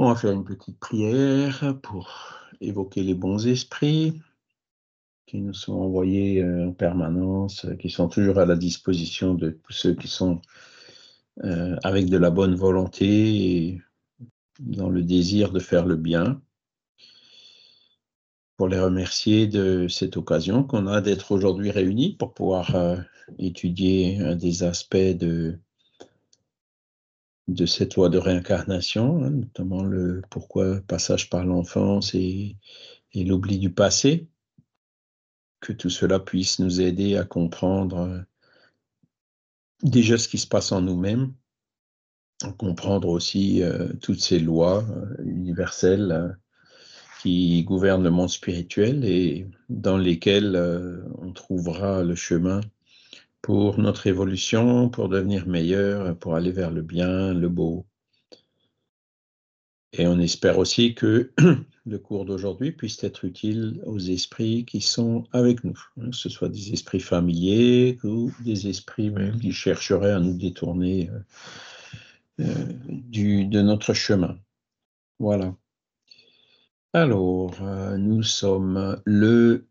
On va faire une petite prière pour évoquer les bons esprits qui nous sont envoyés euh, en permanence, euh, qui sont toujours à la disposition de tous ceux qui sont euh, avec de la bonne volonté et dans le désir de faire le bien, pour les remercier de cette occasion qu'on a d'être aujourd'hui réunis pour pouvoir étudier des aspects de de cette loi de réincarnation, hein, notamment le pourquoi passage par l'enfance et, l'oubli du passé, que tout cela puisse nous aider à comprendre euh, déjà ce qui se passe en nous-mêmes, comprendre aussi euh, toutes ces lois euh, universelles qui gouvernent le monde spirituel et dans lesquelles on trouvera le chemin pour notre évolution, pour devenir meilleur, pour aller vers le bien, le beau. Et on espère aussi que le cours d'aujourd'hui puisse être utile aux esprits qui sont avec nous, hein, que ce soit des esprits familiers ou des esprits même qui chercheraient à nous détourner euh, euh, du, de notre chemin. Voilà. Alors, euh, nous sommes le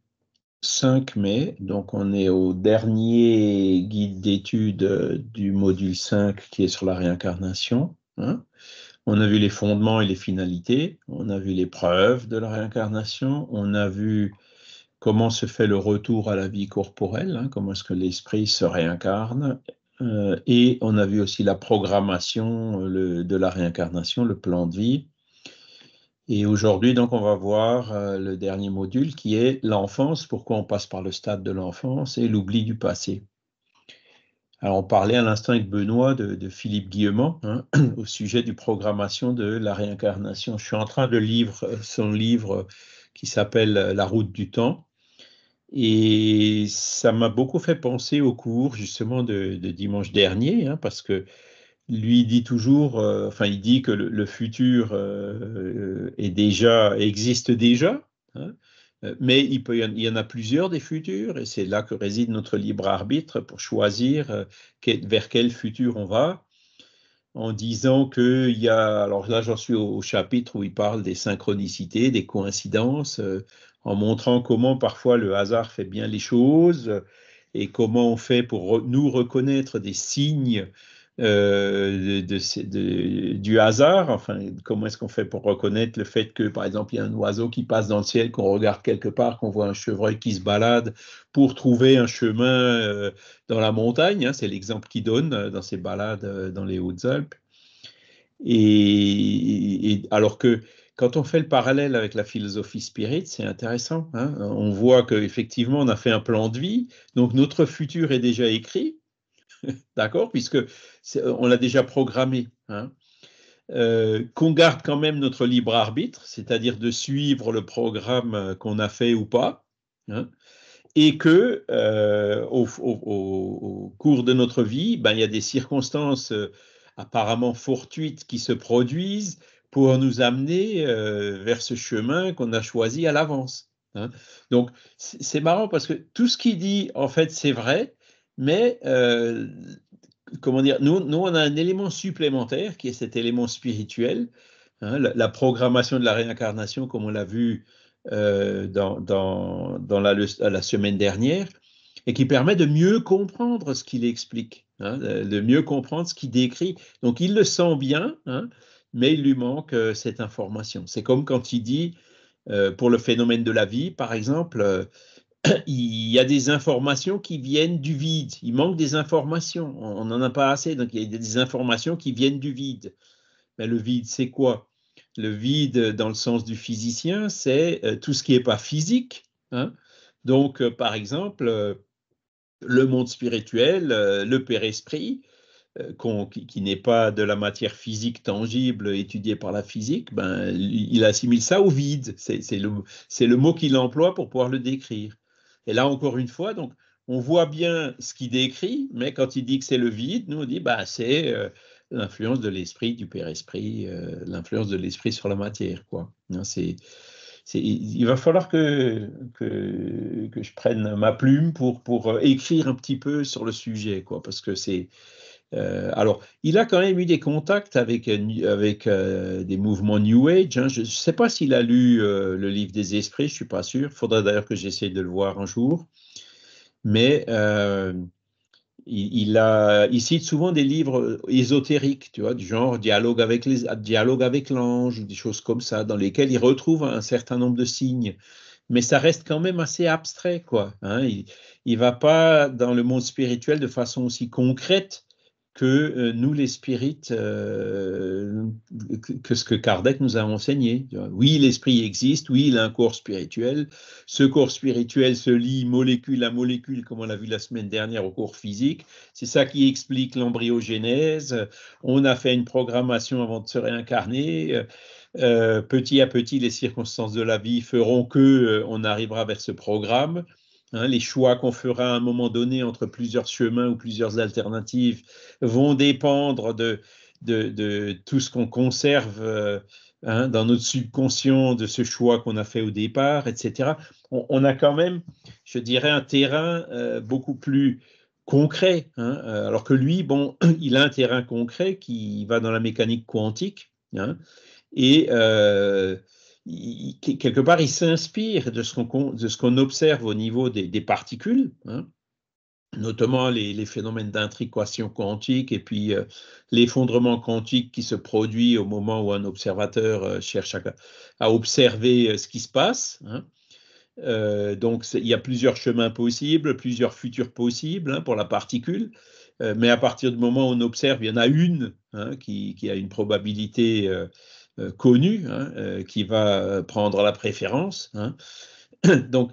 5 mai, donc on est au dernier guide d'étude euh, du module 5 qui est sur la réincarnation. Hein. on a vu les fondements et les finalités, on a vu les preuves de la réincarnation, on a vu comment se fait le retour à la vie corporelle, hein, comment est-ce que l'esprit se réincarne, euh, et on a vu aussi la programmation euh, de la réincarnation, le plan de vie. Et aujourd'hui, donc, on va voir euh, le dernier module qui est l'enfance, pourquoi on passe par le stade de l'enfance et l'oubli du passé. Alors, on parlait à l'instant avec Benoît de, Philippe Guillemont hein, au sujet du programmation de la réincarnation. Je suis en train de lire euh, son livre euh, qui s'appelle La route du temps. Et ça m'a beaucoup fait penser au cours justement de, dimanche dernier, hein, parce que lui dit toujours, euh, enfin il dit que le, futur euh, euh, est déjà, existe déjà, hein. mais il, y en a plusieurs des futurs, et c'est là que réside notre libre arbitre pour choisir vers quel futur on va, en disant qu'il y a, alors là j'en suis au, chapitre où il parle des synchronicités, des coïncidences, en montrant comment parfois le hasard fait bien les choses, et comment on fait pour nous reconnaître des signes euh, du hasard. Enfin, comment est-ce qu'on fait pour reconnaître le fait que, par exemple, il y a un oiseau qui passe dans le ciel, qu'on regarde quelque part, qu'on voit un chevreuil qui se balade pour trouver un chemin euh, dans la montagne. Hein, c'est l'exemple qu'il donne euh, dans ses balades dans les Hautes-Alpes. Et, alors que quand on fait le parallèle avec la philosophie spirit, c'est intéressant. Hein. on voit qu'effectivement, on a fait un plan de vie, donc notre futur est déjà écrit, D'accord Puisque euh, on l'a déjà programmé. Hein. Euh, qu'on garde quand même notre libre arbitre, c'est-à-dire de suivre le programme euh, qu'on a fait ou pas, hein, et que au, cours de notre vie, ben, il y a des circonstances apparemment fortuites qui se produisent pour nous amener vers ce chemin qu'on a choisi à l'avance. Hein. Donc c'est marrant parce que tout ce qu'il dit, en fait, c'est vrai, mais, euh, comment dire, nous, nous, on a un élément supplémentaire qui est cet élément spirituel, hein, la, programmation de la réincarnation, comme on l'a vu euh, dans, la, la, semaine dernière, et qui permet de mieux comprendre ce qu'il explique, hein, de mieux comprendre ce qu'il décrit. Donc, il le sent bien, hein, mais il lui manque euh, cette information. C'est comme quand il dit, pour le phénomène de la vie, par exemple, il y a des informations qui viennent du vide. Il manque des informations. On n'en a pas assez. Donc, il y a des informations qui viennent du vide. Mais ben, le vide, c'est quoi Le vide, dans le sens du physicien, c'est euh, tout ce qui n'est pas physique. Hein. Donc, euh, par exemple, euh, le monde spirituel, le père-esprit, qui, n'est pas de la matière physique tangible étudiée par la physique, ben, il assimile ça au vide. C'est le, mot qu'il emploie pour pouvoir le décrire. Et là, encore une fois, donc, on voit bien ce qu'il décrit, mais quand il dit que c'est le vide, nous, on dit, bah, c'est euh, l'influence de l'esprit, du Père-Esprit, euh, l'influence de l'esprit sur la matière, quoi. non c'est, il va falloir que, que, que, je prenne ma plume pour, pour euh, écrire un petit peu sur le sujet, quoi, parce que c'est, euh, alors, il a quand même eu des contacts avec, euh, avec euh, des mouvements New Age. Hein. Je ne sais pas s'il a lu le livre des esprits, je ne suis pas sûr. Il faudra d'ailleurs que j'essaye de le voir un jour. Mais il, a, cite souvent des livres ésotériques, tu vois, du genre dialogue avec les, dialogue avec l'ange, des choses comme ça, dans lesquelles il retrouve un certain nombre de signes. Mais ça reste quand même assez abstrait, quoi. Hein. Il, ne va pas dans le monde spirituel de façon aussi concrète que euh, nous, les spirites, euh, que, ce que Kardec nous a enseigné. Oui, l'esprit existe, oui, il a un cours spirituel. Ce cours spirituel se lie molécule à molécule, comme on l'a vu la semaine dernière au cours physique. C'est ça qui explique l'embryogenèse. On a fait une programmation avant de se réincarner. Euh, petit à petit, les circonstances de la vie feront que on arrivera vers ce programme. Hein, les choix qu'on fera à un moment donné entre plusieurs chemins ou plusieurs alternatives vont dépendre de, tout ce qu'on conserve euh, hein, dans notre subconscient, de ce choix qu'on a fait au départ, etc. On, a quand même, je dirais, un terrain euh, beaucoup plus concret, hein, euh, alors que lui, bon, il a un terrain concret qui va dans la mécanique quantique, et quelque part, il s'inspire de ce qu'on qu'on observe au niveau des, des particules, hein. notamment les, les phénomènes d'intrication quantique et puis euh, l'effondrement quantique qui se produit au moment où un observateur euh, cherche à, observer euh, ce qui se passe. Hein. donc, il y a plusieurs chemins possibles, plusieurs futurs possibles hein, pour la particule mais à partir du moment où on observe, il y en a une qui, qui, a une probabilité euh, connu hein, euh, qui va prendre la préférence. Hein. Donc,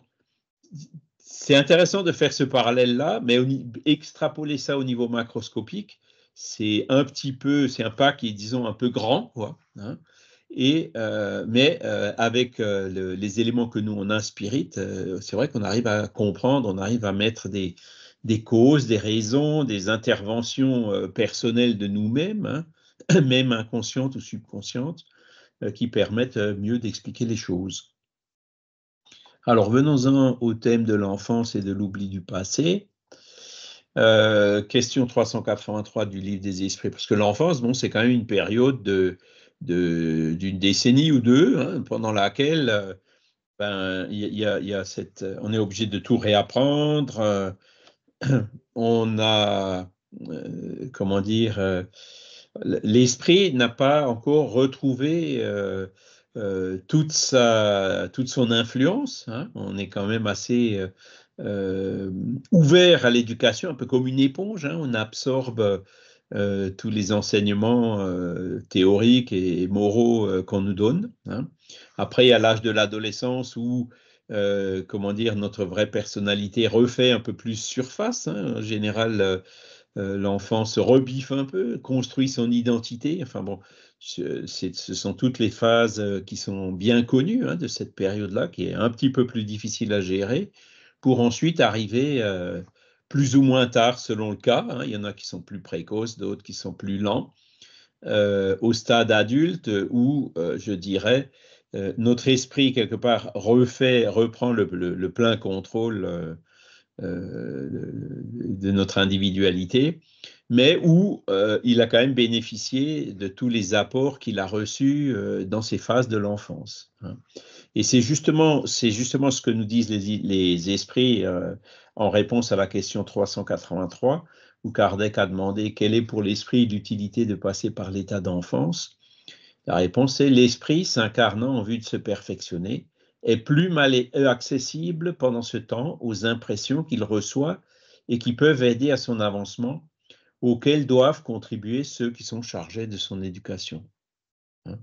c'est intéressant de faire ce parallèle-là, mais extrapoler ça au niveau macroscopique, c'est un petit peu, c'est un pas qui est, disons, un peu grand, quoi. Hein. Et, euh, mais avec les éléments que nous on inspire, c'est vrai qu'on arrive à comprendre, on arrive à mettre des, des causes, des raisons, des interventions personnelles de nous-mêmes, même inconscientes ou subconscientes, euh, qui permettent euh, mieux d'expliquer les choses. Alors venons-en au thème de l'enfance et de l'oubli du passé. Euh, question 383 du livre des esprits, parce que l'enfance, bon, c'est quand même une période d'une décennie ou deux, hein, pendant laquelle ben, y a, cette, on est obligé de tout réapprendre. on a, comment dire, l'esprit n'a pas encore retrouvé euh, euh, toute, toute son influence. Hein. On est quand même assez euh, ouvert à l'éducation, un peu comme une éponge. Hein. On absorbe tous les enseignements théoriques et, moraux qu'on nous donne. Hein. Après, à l'âge de l'adolescence où comment dire, notre vraie personnalité refait un peu plus surface. En général, euh, l'enfant se rebiffe un peu, construit son identité. Enfin bon, ce sont toutes les phases euh, qui sont bien connues hein, de cette période-là, qui est un petit peu plus difficile à gérer, pour ensuite arriver euh, plus ou moins tard selon le cas. Hein. Il y en a qui sont plus précoces, d'autres qui sont plus lents, au stade adulte où, je dirais, notre esprit, quelque part, refait, reprend le plein contrôle euh, de notre individualité, mais où euh, il a quand même bénéficié de tous les apports qu'il a reçus euh, dans ses phases de l'enfance. Hein. Et c'est justement, justement ce que nous disent les, esprits en réponse à la question 383, où Kardec a demandé quelle est pour l'esprit l'utilité de passer par l'état d'enfance. La réponse est l'esprit s'incarnant en vue de se perfectionner est plus mal accessible pendant ce temps aux impressions qu'il reçoit et qui peuvent aider à son avancement, auxquelles doivent contribuer ceux qui sont chargés de son éducation. Hein.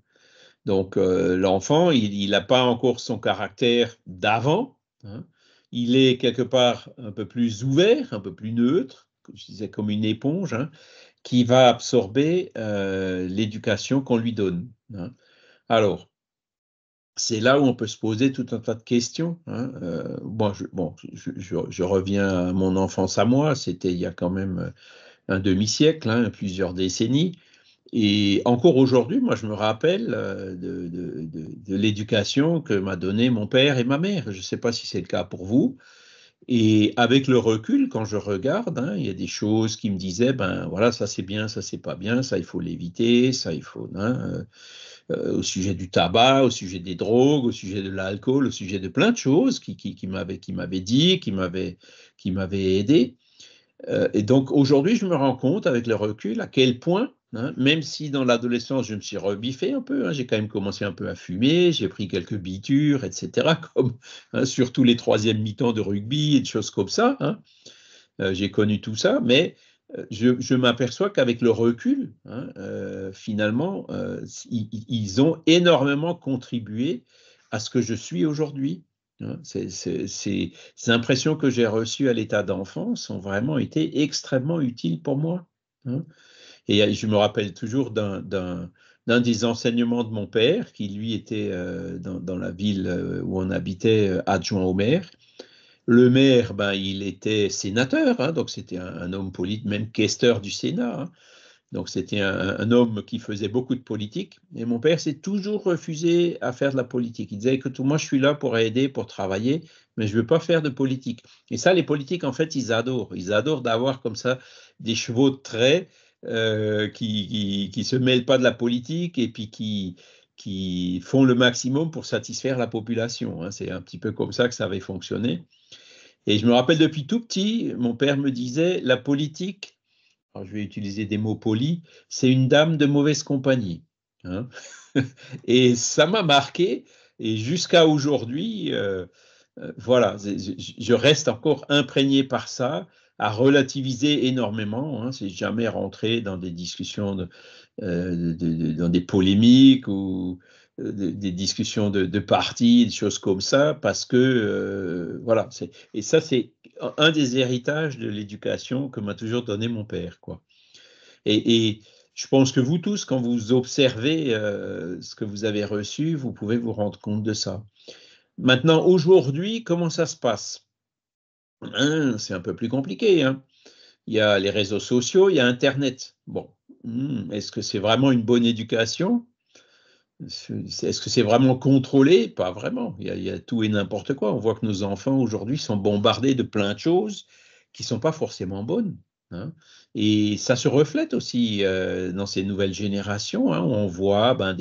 Donc euh, l'enfant, il n'a pas encore son caractère d'avant, hein. il est quelque part un peu plus ouvert, un peu plus neutre, comme je disais, comme une éponge, hein, qui va absorber euh, l'éducation qu'on lui donne. Alors, c'est là où on peut se poser tout un tas de questions. Hein. Euh, bon, je, reviens à mon enfance à moi, c'était il y a quand même euh, un demi-siècle, hein, plusieurs décennies. Et encore aujourd'hui, moi, je me rappelle euh, de, l'éducation que m'a donnée mon père et ma mère. Je ne sais pas si c'est le cas pour vous. Et avec le recul, quand je regarde, hein, il y a des choses qui me disaient, ben voilà, ça c'est bien, ça c'est pas bien, ça il faut l'éviter, ça il faut. Euh, au sujet du tabac, au sujet des drogues, au sujet de l'alcool, au sujet de plein de choses qui, qui, qui m'avaient dit, qui m'avaient aidé. Euh, et donc aujourd'hui, je me rends compte avec le recul à quel point, hein, même si dans l'adolescence, je me suis rebiffé un peu, hein, j'ai quand même commencé un peu à fumer, j'ai pris quelques bitures, etc., comme hein, surtout les troisièmes mi-temps de rugby et de choses comme ça. Hein. Euh, j'ai connu tout ça, mais je, m'aperçois qu'avec le recul, hein, euh, finalement, euh, ils, ont énormément contribué à ce que je suis aujourd'hui. Hein. Ces impressions que j'ai reçues à l'état d'enfance ont vraiment été extrêmement utiles pour moi. Hein. Et euh, je me rappelle toujours d'un des enseignements de mon père, qui lui était dans, la ville où on habitait, adjoint au maire, le maire, ben, il était sénateur, hein, donc c'était un, homme politique, même questeur du Sénat. Hein. donc c'était un, homme qui faisait beaucoup de politique. Et mon père s'est toujours refusé à faire de la politique. Il disait, écoute, moi je suis là pour aider, pour travailler, mais je ne veux pas faire de politique. Et ça, les politiques, en fait, ils adorent. Ils adorent d'avoir comme ça des chevaux de trait euh, qui ne se mêlent pas de la politique et puis qui, qui font le maximum pour satisfaire la population. Hein. C'est un petit peu comme ça que ça avait fonctionné. Et je me rappelle depuis tout petit, mon père me disait, la politique, je vais utiliser des mots polis, c'est une dame de mauvaise compagnie. Hein. et ça m'a marqué, et jusqu'à aujourd'hui, euh, euh, voilà, je, reste encore imprégné par ça, à relativiser énormément. Hein. C'est jamais rentré dans des discussions de, euh, dans des polémiques ou euh, des discussions de, de partis, des choses comme ça, parce que, euh, voilà, et ça, c'est un des héritages de l'éducation que m'a toujours donné mon père, quoi. Et, je pense que vous tous, quand vous observez ce que vous avez reçu, vous pouvez vous rendre compte de ça. Maintenant, aujourd'hui, comment ça se passe hein, C'est un peu plus compliqué. Hein. Il y a les réseaux sociaux, il y a Internet. Bon, Hmm, est-ce que c'est vraiment une bonne éducation Est-ce que c'est vraiment contrôlé Pas vraiment. Il y, a, tout et n'importe quoi. On voit que nos enfants aujourd'hui sont bombardés de plein de choses qui ne sont pas forcément bonnes. Hein. Et ça se reflète aussi euh, dans ces nouvelles générations. Hein, on voit ben,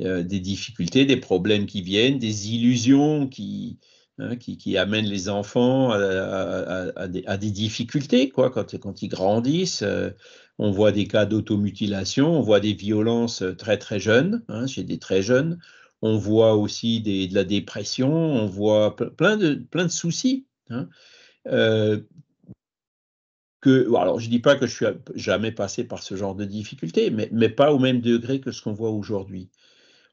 euh, des difficultés, des problèmes qui viennent, des illusions qui, Hein, qui, qui, amènent les enfants à, des, difficultés quoi, quand, quand ils grandissent. Euh, on voit des cas d'automutilation, on voit des violences euh, très très jeunes, hein, chez des très jeunes. On voit aussi des, de la dépression, on voit plein de, plein de soucis. Hein. Euh, alors je ne dis pas que je suis jamais passé par ce genre de difficultés, mais, mais pas au même degré que ce qu'on voit aujourd'hui.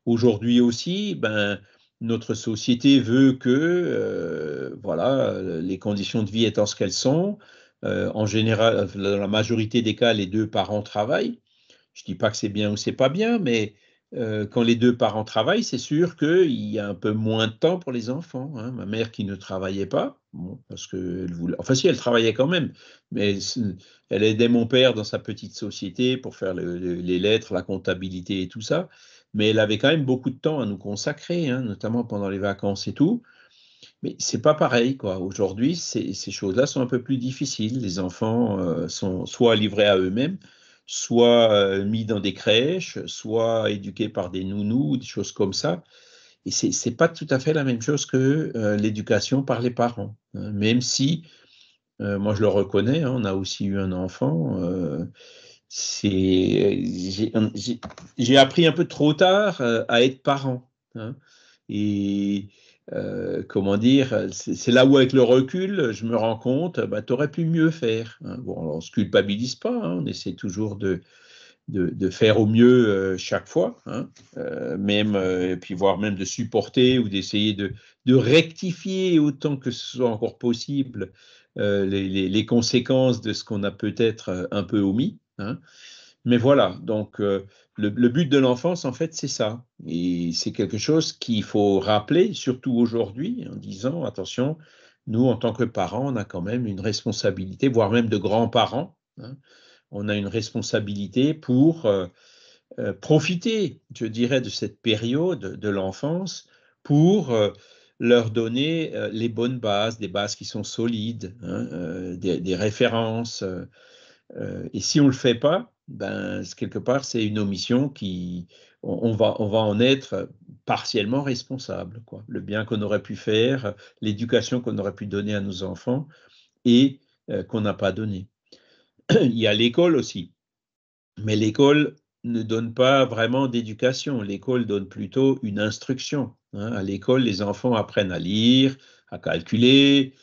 Aujourd'hui aussi, ben, notre société veut que euh, voilà, les conditions de vie étant ce qu'elles sont, euh, en général, dans la majorité des cas, les deux parents travaillent. Je ne dis pas que c'est bien ou c'est pas bien, mais euh, quand les deux parents travaillent, c'est sûr qu'il y a un peu moins de temps pour les enfants. Hein. Ma mère qui ne travaillait pas, parce que enfin si, elle travaillait quand même, mais elle aidait mon père dans sa petite société pour faire les lettres, la comptabilité et tout ça mais elle avait quand même beaucoup de temps à nous consacrer, hein, notamment pendant les vacances et tout. Mais c'est pas pareil, quoi. Aujourd'hui, ces, choses-là sont un peu plus difficiles. Les enfants euh, sont soit livrés à eux-mêmes, soit euh, mis dans des crèches, soit éduqués par des nounous, des choses comme ça. Et c'est n'est pas tout à fait la même chose que euh, l'éducation par les parents. Hein. Même si, moi je le reconnais, hein, on a aussi eu un enfant j'ai appris un peu trop tard euh, à être parent. Hein. Et euh, comment dire, c'est là où avec le recul, je me rends compte, bah, tu aurais pu mieux faire. Hein. on se culpabilise pas, hein, on essaie toujours de, de, faire au mieux euh, chaque fois, même, et puis voire même de supporter ou d'essayer de, de, rectifier autant que ce soit encore possible les, les, les, conséquences de ce qu'on a peut-être un peu omis. Hein. Mais voilà, donc euh, le, but de l'enfance, en fait, c'est ça. Et c'est quelque chose qu'il faut rappeler, surtout aujourd'hui, en disant, attention, nous, en tant que parents, on a quand même une responsabilité, voire même de grands-parents, hein. on a une responsabilité pour euh, euh, profiter, je dirais, de cette période de l'enfance pour leur donner les bonnes bases, des bases qui sont solides, hein, des, des, références. Euh, et si on ne le fait pas, ben, quelque part, c'est une omission qui, on, va, on va en être partiellement responsable. Quoi. Le bien qu'on aurait pu faire, l'éducation qu'on aurait pu donner à nos enfants et euh, qu'on n'a pas donné. Il y a l'école aussi, mais l'école ne donne pas vraiment d'éducation. L'école donne plutôt une instruction. Hein. À l'école, les enfants apprennent à lire, à calculer,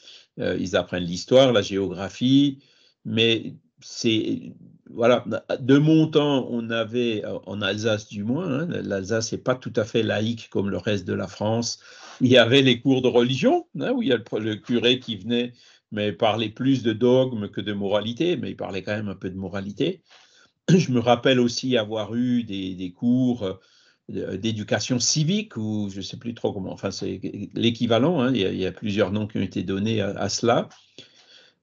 euh, ils apprennent l'histoire, la géographie, mais c'est voilà, de mon temps, on avait euh, en Alsace du moins, hein, l'Alsace n'est pas tout à fait laïque comme le reste de la France. Il y avait les cours de religion hein, où il y a le, curé qui venait, mais parlait plus de dogme que de moralité, mais il parlait quand même un peu de moralité. Je me rappelle aussi avoir eu des, cours euh, d'éducation civique ou je ne sais plus trop comment, enfin c'est l'équivalent, hein, il, y a plusieurs noms qui ont été donnés à cela.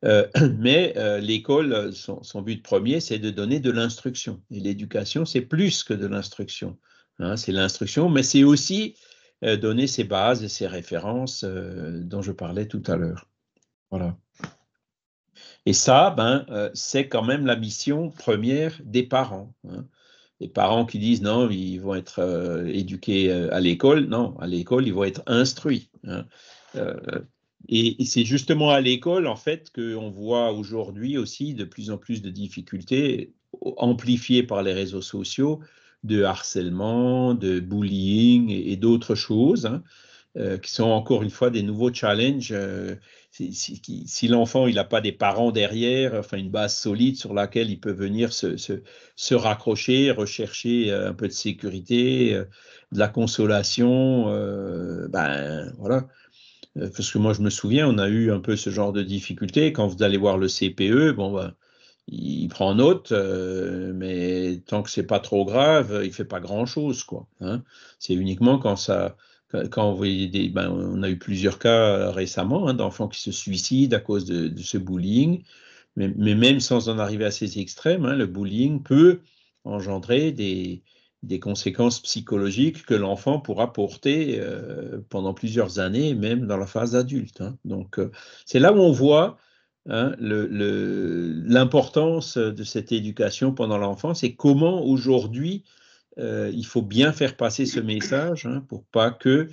Euh, mais euh, l'école, euh, son, but premier, c'est de donner de l'instruction. Et l'éducation, c'est plus que de l'instruction. Hein. c'est l'instruction, mais c'est aussi donner ses bases et ses références dont je parlais tout à l'heure. Voilà. Et ça, ben, c'est quand même la mission première des parents. Hein. Les parents qui disent non, ils vont être éduqués à l'école. Non, à l'école, ils vont être instruits. Hein. Et, c'est justement à l'école, en fait, qu'on voit aujourd'hui aussi de plus en plus de difficultés amplifiées par les réseaux sociaux de harcèlement, de bullying et, d'autres choses, hein, euh, qui sont encore une fois des nouveaux challenges. Euh, si, l'enfant il n'a pas des parents derrière, enfin une base solide sur laquelle il peut venir se, raccrocher, rechercher euh, un peu de sécurité, de la consolation, ben voilà. Euh, parce que moi, je me souviens, on a eu un peu ce genre de difficulté. Quand vous allez voir le CPE, bon, ben, il prend note, euh, mais tant que c'est pas trop grave, il fait pas grand-chose, quoi. Hein. C'est uniquement quand ça, quand vous voyez des, ben, on a eu plusieurs cas euh, récemment hein, d'enfants qui se suicident à cause de, ce bullying, mais, même sans en arriver à ces extrêmes, hein, le bullying peut engendrer des, des conséquences psychologiques que l'enfant pourra porter euh, pendant plusieurs années, même dans la phase adulte. Hein. Donc, euh, c'est là où on voit hein, l'importance de cette éducation pendant l'enfance et comment aujourd'hui euh, il faut bien faire passer ce message hein, pour pas que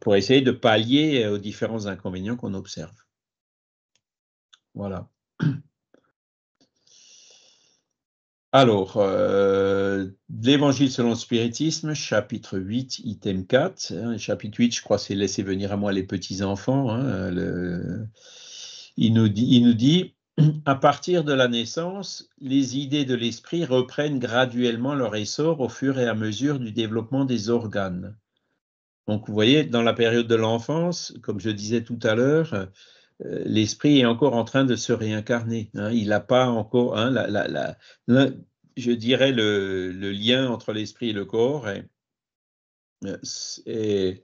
pour, essayer de pallier aux différents inconvénients qu'on observe. Voilà. Alors, euh, l'Évangile selon le spiritisme, chapitre 8, item 4. Hein. chapitre 8, je crois, c'est laisser venir à moi les petits-enfants. Hein. il, dit, il nous dit, à partir de la naissance, les idées de l'esprit reprennent graduellement leur essor au fur et à mesure du développement des organes. Donc, vous voyez, dans la période de l'enfance, comme je disais tout à l'heure, euh, l'esprit est encore en train de se réincarner. Hein. Il n'a pas encore, hein, je dirais, le, le lien entre l'esprit et le corps est, euh,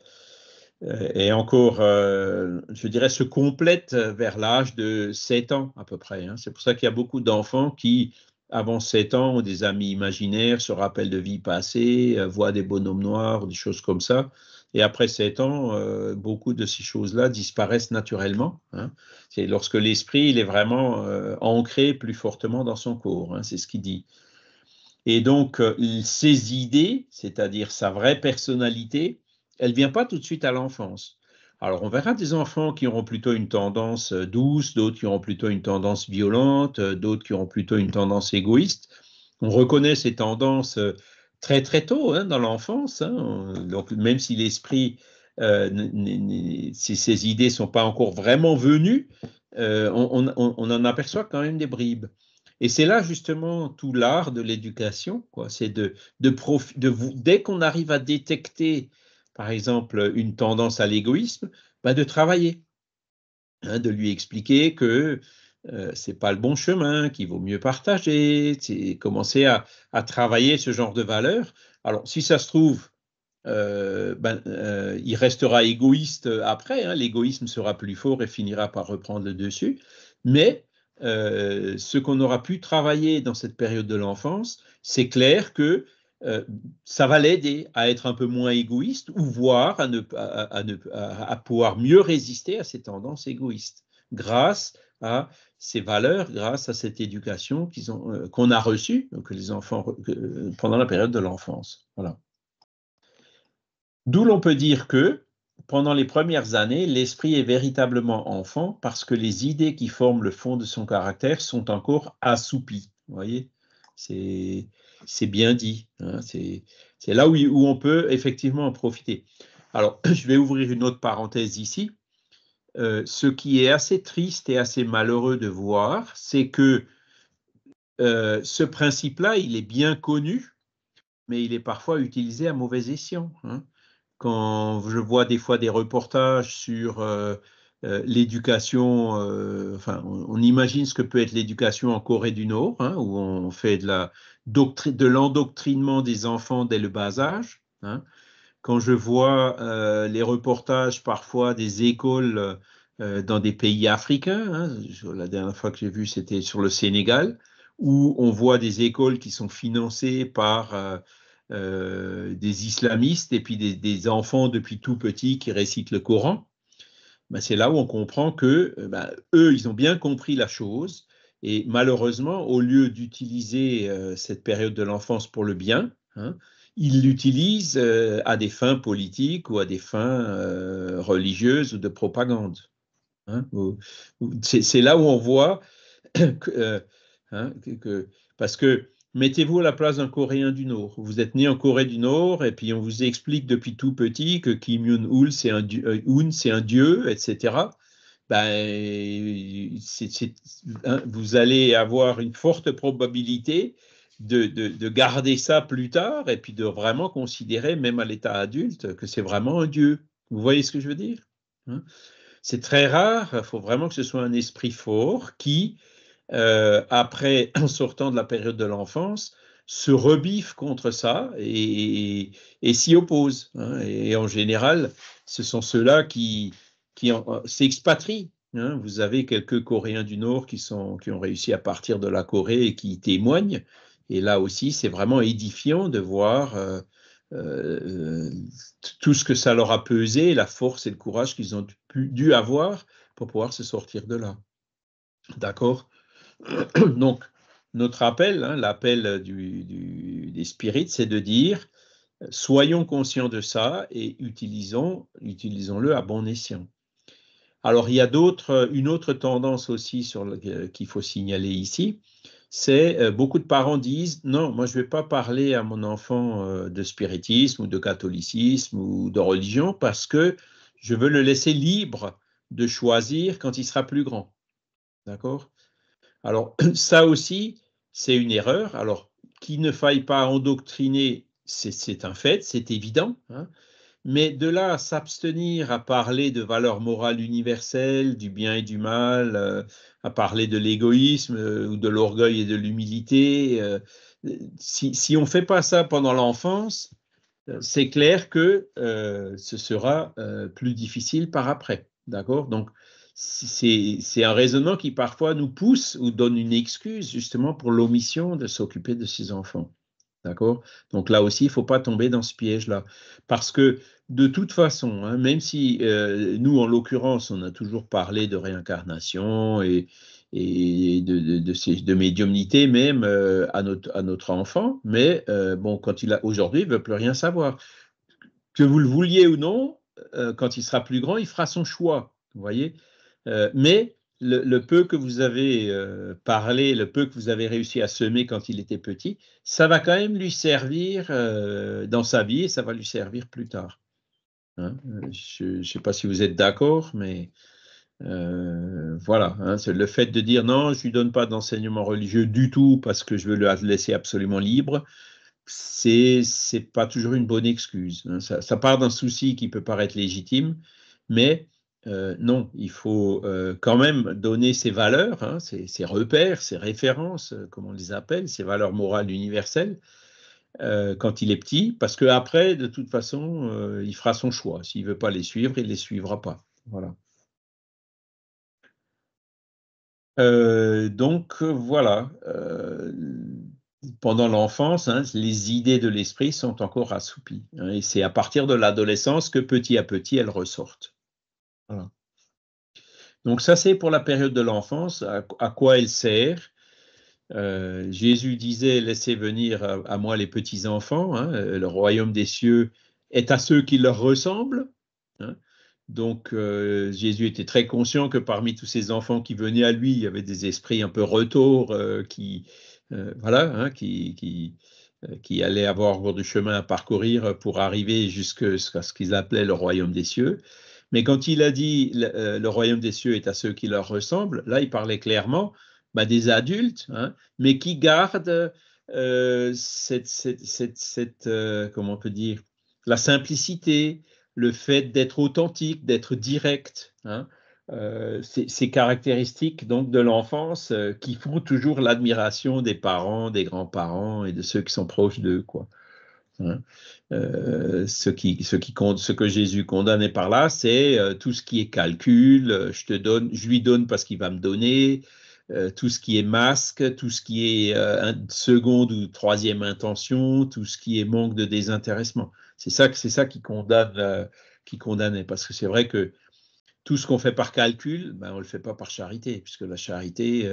euh, encore, je dirais, se complète vers l'âge de 7 ans à peu près. Hein. C'est pour ça qu'il y a beaucoup d'enfants qui, avant 7 ans, ont des amis imaginaires, se rappellent de vie passée, voient des bonhommes noirs, des choses comme ça. Et après sept ans, euh, beaucoup de ces choses-là disparaissent naturellement. Hein. C'est lorsque l'esprit il est vraiment euh, ancré plus fortement dans son corps. Hein, c'est ce qu'il dit. Et donc, euh, ses idées, c'est-à-dire sa vraie personnalité, elle vient pas tout de suite à l'enfance. Alors, on verra des enfants qui auront plutôt une tendance douce, d'autres qui auront plutôt une tendance violente, d'autres qui auront plutôt une tendance égoïste. On reconnaît ces tendances très très tôt hein, dans l'enfance. Hein, donc même si l'esprit, euh, si ces idées sont pas encore vraiment venues, euh, on, on, en aperçoit quand même des bribes. Et c'est là justement tout l'art de l'éducation, quoi. C'est de, de, de dès qu'on arrive à détecter, par exemple, une tendance à l'égoïsme, pas bah, de travailler, hein, de lui expliquer que euh, c'est pas le bon chemin, qu'il vaut mieux partager, commencer à, travailler ce genre de valeurs. Alors, si ça se trouve, euh, ben, euh, il restera égoïste après, hein, l'égoïsme sera plus fort et finira par reprendre le dessus, mais ce qu'on aura pu travailler dans cette période de l'enfance, c'est clair que ça va l'aider à être un peu moins égoïste ou voir à, ne, à, à, à pouvoir mieux résister à ces tendances égoïstes grâce à ces valeurs grâce à cette éducation euh, qu'on a reçue, les enfants euh, pendant la période de l'enfance. Voilà. D'où l'on peut dire que pendant les premières années, l'esprit est véritablement enfant parce que les idées qui forment le fond de son caractère sont encore assoupies. Vous voyez, c'est c'est bien dit. Hein, c'est là où, où on peut effectivement en profiter. Alors, je vais ouvrir une autre parenthèse ici. Euh, ce qui est assez triste et assez malheureux de voir, c'est que euh, ce principe-là, il est bien connu, mais il est parfois utilisé à mauvais escient. Hein. Quand je vois des fois des reportages sur euh, l'éducation, on, imagine ce que peut être l'éducation en Corée du Nord, hein, où on fait de l'endoctrinement des enfants dès le bas âge. Hein quand je vois euh, les reportages parfois des écoles euh, dans des pays africains, hein, la dernière fois que j'ai vu c'était sur le Sénégal, où on voit des écoles qui sont financées par euh, des islamistes et puis des, enfants depuis tout petit qui récitent le Coran, ben, c'est là où on comprend que ben, eux, ils ont bien compris la chose. Et malheureusement, au lieu d'utiliser cette période de l'enfance pour le bien, hein, il l'utilise euh, à des fins politiques ou à des fins euh, religieuses ou de propagande. Hein, c'est là où on voit euh, hein, que, parce que mettez-vous à la place d'un Coréen du Nord. Vous êtes né en Corée du Nord et puis on vous explique depuis tout petit que Kim Jong-un c'est un, dieu, etc. Ben, hein, vous allez avoir une forte probabilité de, garder ça plus tard et puis de vraiment considérer, même à l'état adulte, que c'est vraiment un Dieu. Vous voyez ce que je veux dire hein C'est très rare, il faut vraiment que ce soit un esprit fort qui, euh, après, en sortant de la période de l'enfance, se rebiffe contre ça et, s'y oppose. Hein. Et, en général, ce sont ceux-là qui, qui euh, s'expatrient. Hein. Vous avez quelques Coréens du Nord qui, sont, qui ont réussi à partir de la Corée et qui témoignent et là aussi, c'est vraiment édifiant de voir euh, euh, tout ce que ça leur a pesé, la force et le courage qu'ils ont pu, dû avoir pour pouvoir se sortir de là. D'accord Donc, notre appel, hein, l'appel des spirites, c'est de dire, soyons conscients de ça et utilisons, utilisons-le à bon escient. Alors, il y a une autre tendance aussi euh, qu'il faut signaler ici, c'est euh, beaucoup de parents disent non, moi je ne vais pas parler à mon enfant euh, de spiritisme ou de catholicisme ou de religion parce que je veux le laisser libre de choisir quand il sera plus grand. D'accord Alors ça aussi, c'est une erreur. Alors qu'il ne faille pas endoctriner, c'est un fait, c'est évident. Hein. Mais de là à s'abstenir, à parler de valeurs morales universelles, du bien et du mal, euh, à parler de l'égoïsme euh, ou de l'orgueil et de l'humilité, euh, si, si, on ne fait pas ça pendant l'enfance, c'est clair que ce sera plus difficile par après. D'accord Donc, c'est un raisonnement qui parfois nous pousse ou donne une excuse justement pour l'omission de s'occuper de ses enfants. D'accord Donc là aussi, il ne faut pas tomber dans ce piège-là. Parce que de toute façon, hein, même si euh, nous, en l'occurrence, on a toujours parlé de réincarnation et, de, médiumnité même euh, à, notre, enfant, mais euh, bon, quand il a aujourd'hui, il ne veut plus rien savoir. Que vous le vouliez ou non, quand il sera plus grand, il fera son choix. Vous voyez Mais le, peu que vous avez euh, parlé, le peu que vous avez réussi à semer quand il était petit, ça va quand même lui servir euh, dans sa vie et ça va lui servir plus tard. Hein. Euh, je ne sais pas si vous êtes d'accord, mais voilà, hein, c'est le fait de dire non, je ne lui donne pas d'enseignement religieux du tout parce que je veux le laisser absolument libre, c'est n'est pas toujours une bonne excuse. Hein. ça, part d'un souci qui peut paraître légitime, mais euh, non, il faut euh, quand même donner ses valeurs, hein, ses, repères, ses références, euh, comme on les appelle, ses valeurs morales universelles, quand il est petit, parce qu'après, de toute façon, il fera son choix. S'il ne veut pas les suivre, il ne les suivra pas. Voilà. donc voilà, pendant l'enfance, hein, les idées de l'esprit sont encore assoupies, hein, et c'est à partir de l'adolescence que petit à petit elles ressortent. Donc ça, c'est pour la période de l'enfance, à, quoi elle sert. Euh, Jésus disait, laissez venir à, moi les petits-enfants, hein. le royaume des cieux est à ceux qui leur ressemblent. Hein. Donc euh, Jésus était très conscient que parmi tous ces enfants qui venaient à lui, il y avait des esprits un peu retour euh, qui, voilà, hein, qui, qui, qui allaient avoir du chemin à parcourir pour arriver jusqu'à ce qu'ils appelaient le royaume des cieux. Mais quand il a dit euh, le, royaume des cieux est à ceux qui leur ressemblent, là, il parlait clairement bah, des adultes, hein, mais qui gardent euh, cette, euh, comment on peut dire, la simplicité, le fait d'être authentique, d'être direct. Hein, ces, caractéristiques donc de l'enfance qui font toujours l'admiration des parents, des grands-parents et de ceux qui sont proches d'eux, quoi. Hein. Euh, ce, qui, ce, qui, ce que Jésus condamnait par là, c'est euh, tout ce qui est calcul, euh, je, te donne, je lui donne parce qu'il va me donner, tout ce qui est masque, tout ce qui est seconde ou troisième intention, tout ce qui est manque de désintéressement. C'est ça, c'est ça qui condamne, qui condamnait, parce que c'est vrai que tout ce qu'on fait par calcul, ben, on ne le fait pas par charité, puisque la charité,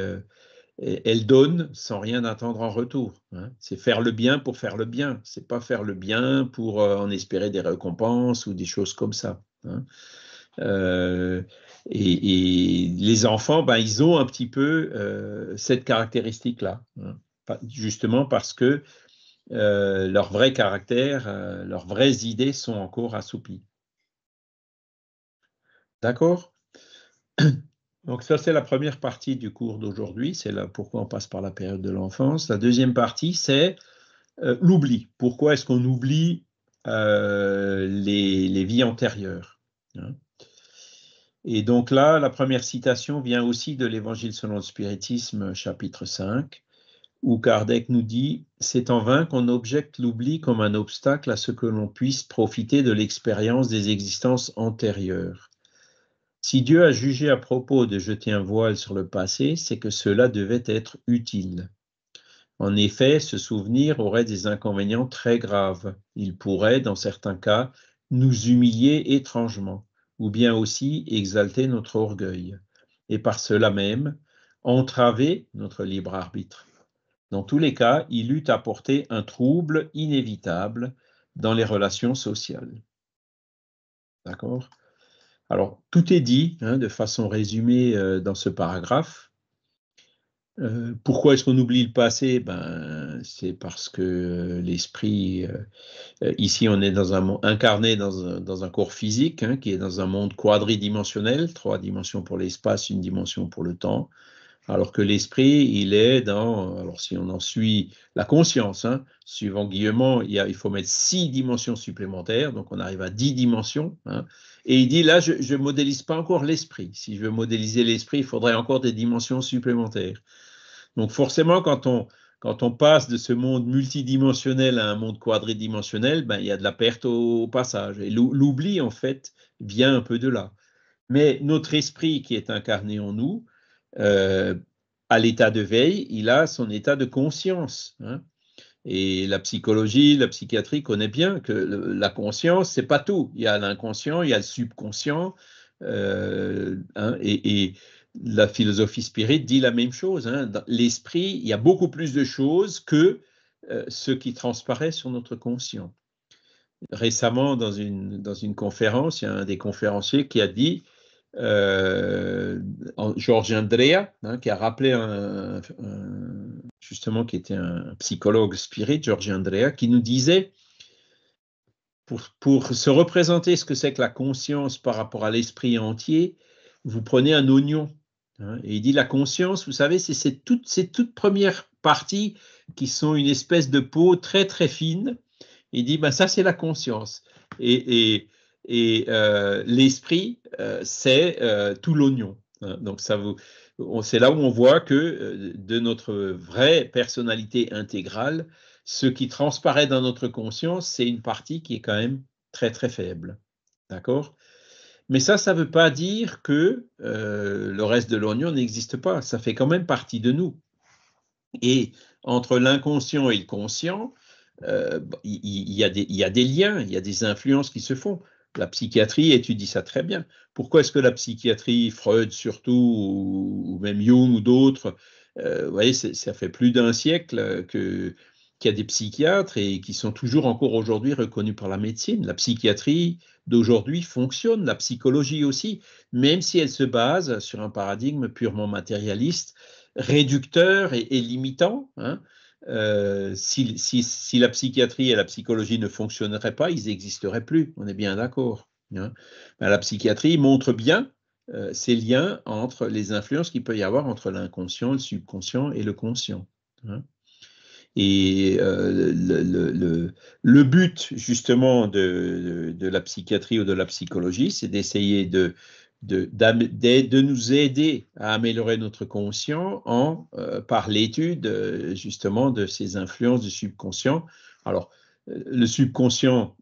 elle donne sans rien attendre en retour. Hein. C'est faire le bien pour faire le bien. C'est pas faire le bien pour euh, en espérer des récompenses ou des choses comme ça. Hein. Euh, et, les enfants, ben, ils ont un petit peu euh, cette caractéristique-là, hein. justement parce que leur vrai caractère, leurs vraies idées sont encore assoupies. D'accord donc ça, c'est la première partie du cours d'aujourd'hui, c'est là pourquoi on passe par la période de l'enfance. La deuxième partie, c'est euh, l'oubli. Pourquoi est-ce qu'on oublie euh, les, vies antérieures hein Et donc là, la première citation vient aussi de l'Évangile selon le spiritisme, chapitre 5, où Kardec nous dit, c'est en vain qu'on objecte l'oubli comme un obstacle à ce que l'on puisse profiter de l'expérience des existences antérieures. Si Dieu a jugé à propos de jeter un voile sur le passé, c'est que cela devait être utile. En effet, ce souvenir aurait des inconvénients très graves. Il pourrait, dans certains cas, nous humilier étrangement, ou bien aussi exalter notre orgueil, et par cela même, entraver notre libre arbitre. Dans tous les cas, il eût apporté un trouble inévitable dans les relations sociales. D'accord alors, tout est dit hein, de façon résumée euh, dans ce paragraphe. Euh, pourquoi est-ce qu'on oublie le passé ben, C'est parce que euh, l'esprit, ici on est dans un, incarné dans un, corps physique hein, qui est dans un monde quadridimensionnel, trois dimensions pour l'espace, une dimension pour le temps, alors que l'esprit, il est dans, alors si on en suit la conscience, hein, suivant Guillemont, il, il, faut mettre six dimensions supplémentaires, donc on arrive à dix dimensions. Et il dit, là, je ne modélise pas encore l'esprit. Si je veux modéliser l'esprit, il faudrait encore des dimensions supplémentaires. Donc forcément, quand on, quand on passe de ce monde multidimensionnel à un monde quadridimensionnel, ben, il y a de la perte au, passage. Et l'oubli, en fait, vient un peu de là. Mais notre esprit qui est incarné en nous, euh, à l'état de veille, il a son état de conscience. Hein. Et la psychologie, la psychiatrie connaît bien que la conscience, c'est pas tout. Il y a l'inconscient, il y a le subconscient, euh, hein, et, la philosophie spirituelle dit la même chose. Hein. l'esprit, il y a beaucoup plus de choses que euh, ce qui transparaît sur notre conscient. Récemment, dans une, dans une conférence, il y a un des conférenciers qui a dit euh, Georges Andrea, hein, qui a rappelé un, justement, qui était un psychologue spirit, Giorgi Andrea, qui nous disait, pour, se représenter ce que c'est que la conscience par rapport à l'esprit entier, vous prenez un oignon. Hein, et il dit, la conscience, vous savez, c'est toutes, ces toutes premières parties qui sont une espèce de peau très, très fine. Il dit, ben, ça, c'est la conscience. Et, euh, l'esprit, euh, c'est euh, tout l'oignon. Hein. donc, ça vous c'est là où on voit que euh, de notre vraie personnalité intégrale, ce qui transparaît dans notre conscience, c'est une partie qui est quand même très très faible. D'accord Mais ça, ça ne veut pas dire que euh, le reste de l'oignon n'existe pas. Ça fait quand même partie de nous. Et entre l'inconscient et le conscient, euh, bah, il y, a des liens, il y a des influences qui se font. La psychiatrie étudie ça très bien. Pourquoi est-ce que la psychiatrie, Freud surtout, ou, même Jung ou d'autres, euh, vous voyez, ça fait plus d'un siècle qu'il y a des psychiatres et qui sont toujours encore aujourd'hui reconnus par la médecine. La psychiatrie d'aujourd'hui fonctionne, la psychologie aussi, même si elle se base sur un paradigme purement matérialiste, réducteur et, limitant. Hein. Euh, si, la psychiatrie et la psychologie ne fonctionneraient pas, ils n'existeraient plus. On est bien d'accord. Hein. Ben, la psychiatrie montre bien ces euh, liens entre les influences qu'il peut y avoir entre l'inconscient, le subconscient et le conscient. Hein. Et euh, le, le, but justement de, la psychiatrie ou de la psychologie, c'est d'essayer de, de, de, nous aider à améliorer notre conscient en, euh, par l'étude euh, justement de ces influences du subconscient. Alors, euh, le subconscient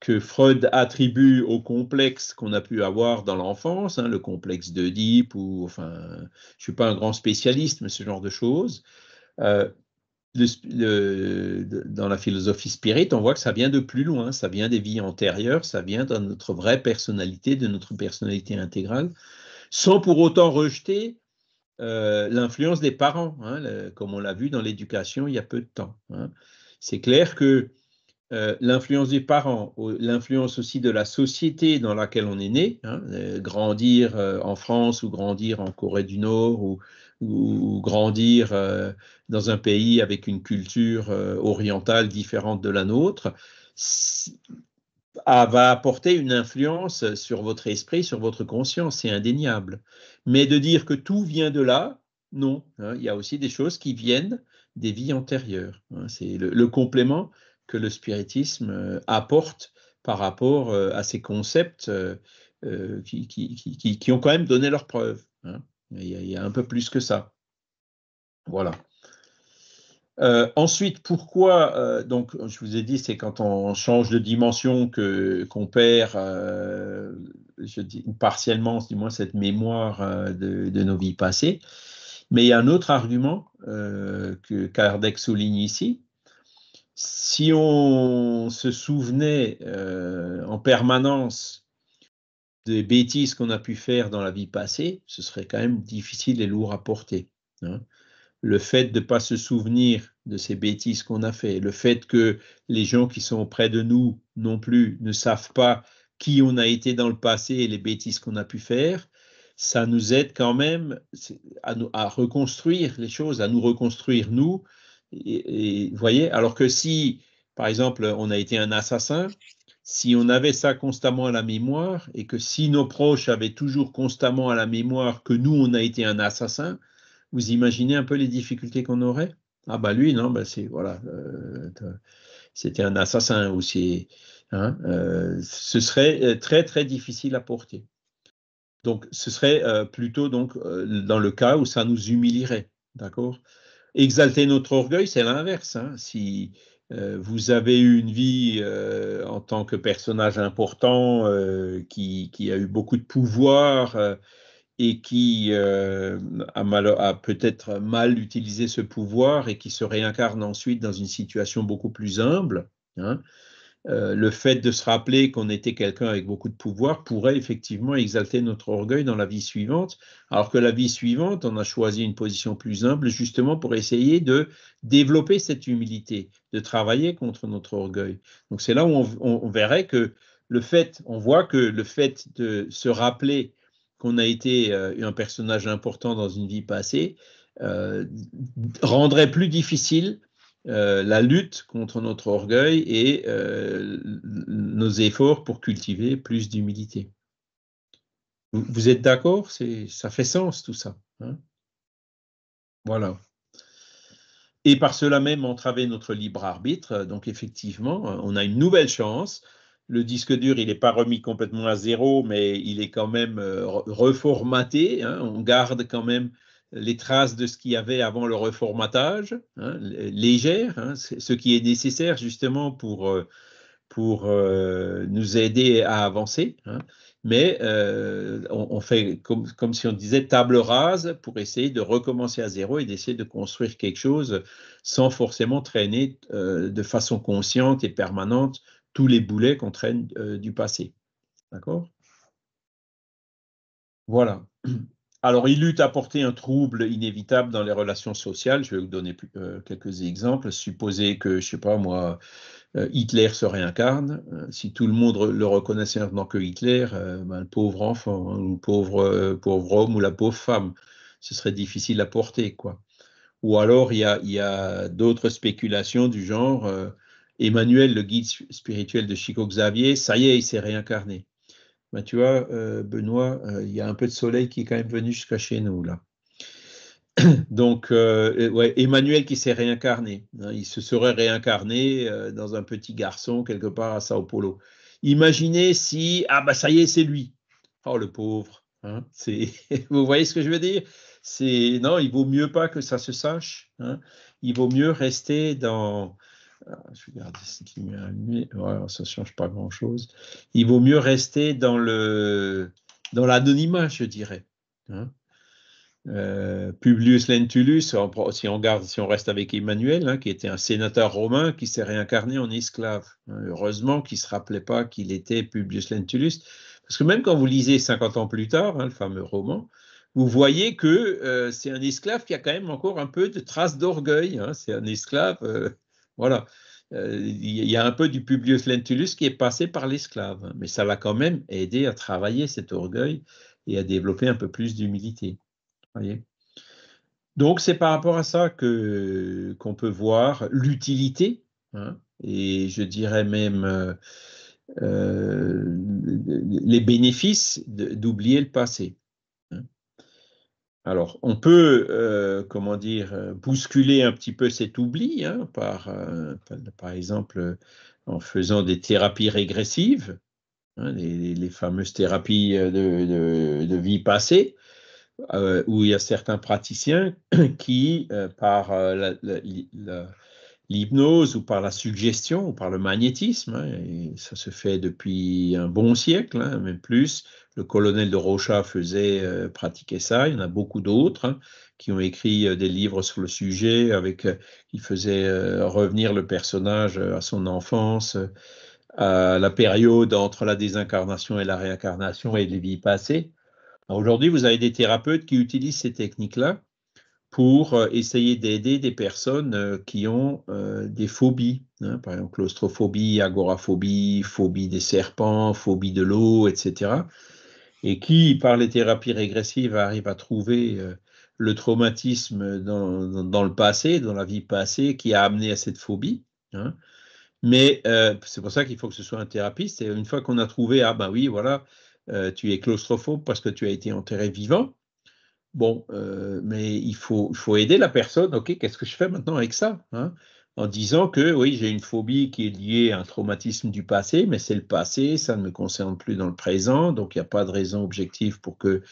que Freud attribue au complexe qu'on a pu avoir dans l'enfance, hein, le complexe d'Oedipe, ou enfin, je ne suis pas un grand spécialiste, mais ce genre de choses dans la philosophie spirit, on voit que ça vient de plus loin, ça vient des vies antérieures, ça vient de notre vraie personnalité, de notre personnalité intégrale, sans pour autant rejeter euh, l'influence des parents, hein, comme on l'a vu dans l'éducation il y a peu de temps. Hein. C'est clair que euh, l'influence des parents, l'influence aussi de la société dans laquelle on est né, hein, euh, grandir en France ou grandir en Corée du Nord ou ou, grandir euh, dans un pays avec une culture euh, orientale différente de la nôtre, va apporter une influence sur votre esprit, sur votre conscience, c'est indéniable. Mais de dire que tout vient de là, non. Hein, il y a aussi des choses qui viennent des vies antérieures. Hein. c'est le, complément que le spiritisme euh, apporte par rapport à ces concepts qui, ont quand même donné leurs preuve. Hein. Il y, a, un peu plus que ça. Voilà. Euh, ensuite, pourquoi euh, donc je vous ai dit c'est quand on change de dimension que qu'on perd euh, je dis, partiellement du moins cette mémoire de, de, nos vies passées. Mais il y a un autre argument que Kardec souligne ici. Si on se souvenait en permanence des bêtises qu'on a pu faire dans la vie passée, ce serait quand même difficile et lourd à porter. Hein. Le fait de ne pas se souvenir de ces bêtises qu'on a fait, le fait que les gens qui sont près de nous non plus ne savent pas qui on a été dans le passé et les bêtises qu'on a pu faire, ça nous aide quand même à, reconstruire les choses, à nous reconstruire nous. Et, voyez, alors que si, par exemple, on a été un assassin, si on avait ça constamment à la mémoire et que si nos proches avaient toujours constamment à la mémoire que nous, on a été un assassin, vous imaginez un peu les difficultés qu'on aurait Ah bah lui, non, bah c'est voilà, euh, c'était un assassin aussi. Hein, euh, ce serait euh, très très difficile à porter. Donc ce serait plutôt donc dans le cas où ça nous humilierait, d'accord Exalter notre orgueil, c'est l'inverse. Hein, si euh, vous avez eu une vie euh, en tant que personnage important euh, qui, a eu beaucoup de pouvoir et qui a, peut-être mal utilisé ce pouvoir et qui se réincarne ensuite dans une situation beaucoup plus humble. Hein. Euh, le fait de se rappeler qu'on était quelqu'un avec beaucoup de pouvoir pourrait effectivement exalter notre orgueil dans la vie suivante, alors que la vie suivante, on a choisi une position plus humble justement pour essayer de développer cette humilité, de travailler contre notre orgueil. Donc c'est là où on, verrait que le fait, on voit que le fait de se rappeler qu'on a été euh, un personnage important dans une vie passée euh, rendrait plus difficile euh, la lutte contre notre orgueil et euh, nos efforts pour cultiver plus d'humilité. Vous, êtes d'accord Ça fait sens tout ça. Hein? voilà. Et par cela même entraver notre libre arbitre. Donc effectivement, on a une nouvelle chance. Le disque dur, il n'est pas remis complètement à zéro, mais il est quand même euh, reformaté. Hein? on garde quand même les traces de ce qu'il y avait avant le reformatage, hein, hein ce qui est nécessaire justement pour, euh, pour euh, nous aider à avancer. Hein. mais euh, on, fait comme, si on disait table rase pour essayer de recommencer à zéro et d'essayer de construire quelque chose sans forcément traîner de façon consciente et permanente tous les boulets qu'on traîne du passé. D'accord Voilà. Alors, il eut apporté un trouble inévitable dans les relations sociales. Je vais vous donner euh, quelques exemples. Supposer que, je ne sais pas moi, euh, Hitler se réincarne. Euh, si tout le monde le reconnaissait maintenant que Hitler, ben, le pauvre enfant, hein, ou le pauvre, pauvre homme ou la pauvre femme, ce serait difficile à porter, quoi. Ou alors, il y a, y a d'autres spéculations du genre Emmanuel, le guide spirituel de Chico Xavier, ça y est, il s'est réincarné. Ben, tu vois, euh, Benoît, euh, il y a un peu de soleil qui est quand même venu jusqu'à chez nous, là. Donc, euh, Emmanuel qui s'est réincarné. Hein, il se serait réincarné dans un petit garçon quelque part à Sao Paulo. Imaginez si, ah ben, ça y est, c'est lui. Oh le pauvre. Hein, vous voyez ce que je veux dire non, il vaut mieux pas que ça se sache. Hein. il vaut mieux rester dans, ah, je je regarde ce qui m'est allumé. ça ne change pas grand-chose. Il vaut mieux rester dans le dans l'anonymat, je dirais. Hein. Euh, Publius Lentulus, si on, garde, si on reste avec Emmanuel, hein, qui était un sénateur romain qui s'est réincarné en esclave. Hein. heureusement qu'il ne se rappelait pas qu'il était Publius Lentulus, parce que même quand vous lisez 50 ans plus tard, le fameux roman, vous voyez que euh, c'est un esclave qui a quand même encore un peu de traces d'orgueil. C'est un esclave euh, voilà. Euh, il y a un peu du Publius Lentulus qui est passé par l'esclave, mais ça l'a quand même aidé à travailler cet orgueil et à développer un peu plus d'humilité. donc c'est par rapport à ça que qu'on peut voir l'utilité hein, et je dirais même euh, euh, les bénéfices d'oublier le passé. Alors, on peut, euh, comment dire, euh, bousculer un petit peu cet oubli, hein, par, euh, par exemple, en faisant des thérapies régressives, hein, les, fameuses thérapies de, vie passée, où il y a certains praticiens qui, par la, l'hypnose ou par la suggestion ou par le magnétisme. Hein, ça se fait depuis un bon siècle, hein, même plus. Le colonel de Rocha faisait euh, pratiquer ça. Il y en a beaucoup d'autres hein, qui ont écrit euh, des livres sur le sujet, avec euh, qui faisaient revenir le personnage à son enfance, à la période entre la désincarnation et la réincarnation et les vies passées. Aujourd'hui, vous avez des thérapeutes qui utilisent ces techniques-là pour euh, essayer d'aider des personnes euh, qui ont euh, des phobies, hein. par exemple claustrophobie, agoraphobie, phobie des serpents, phobie de l'eau, etc. Et qui, par les thérapies régressives, arrivent à trouver le traumatisme dans, le passé, dans la vie passée, qui a amené à cette phobie. Hein. Mais c'est pour ça qu'il faut que ce soit un thérapeute. Et une fois qu'on a trouvé, ah ben oui, voilà, tu es claustrophobe parce que tu as été enterré vivant, Bon, euh, mais il faut, faut aider la personne. OK, qu'est-ce que je fais maintenant avec ça hein, En disant que oui, j'ai une phobie qui est liée à un traumatisme du passé, mais c'est le passé, ça ne me concerne plus dans le présent, donc il n'y a pas de raison objective pour que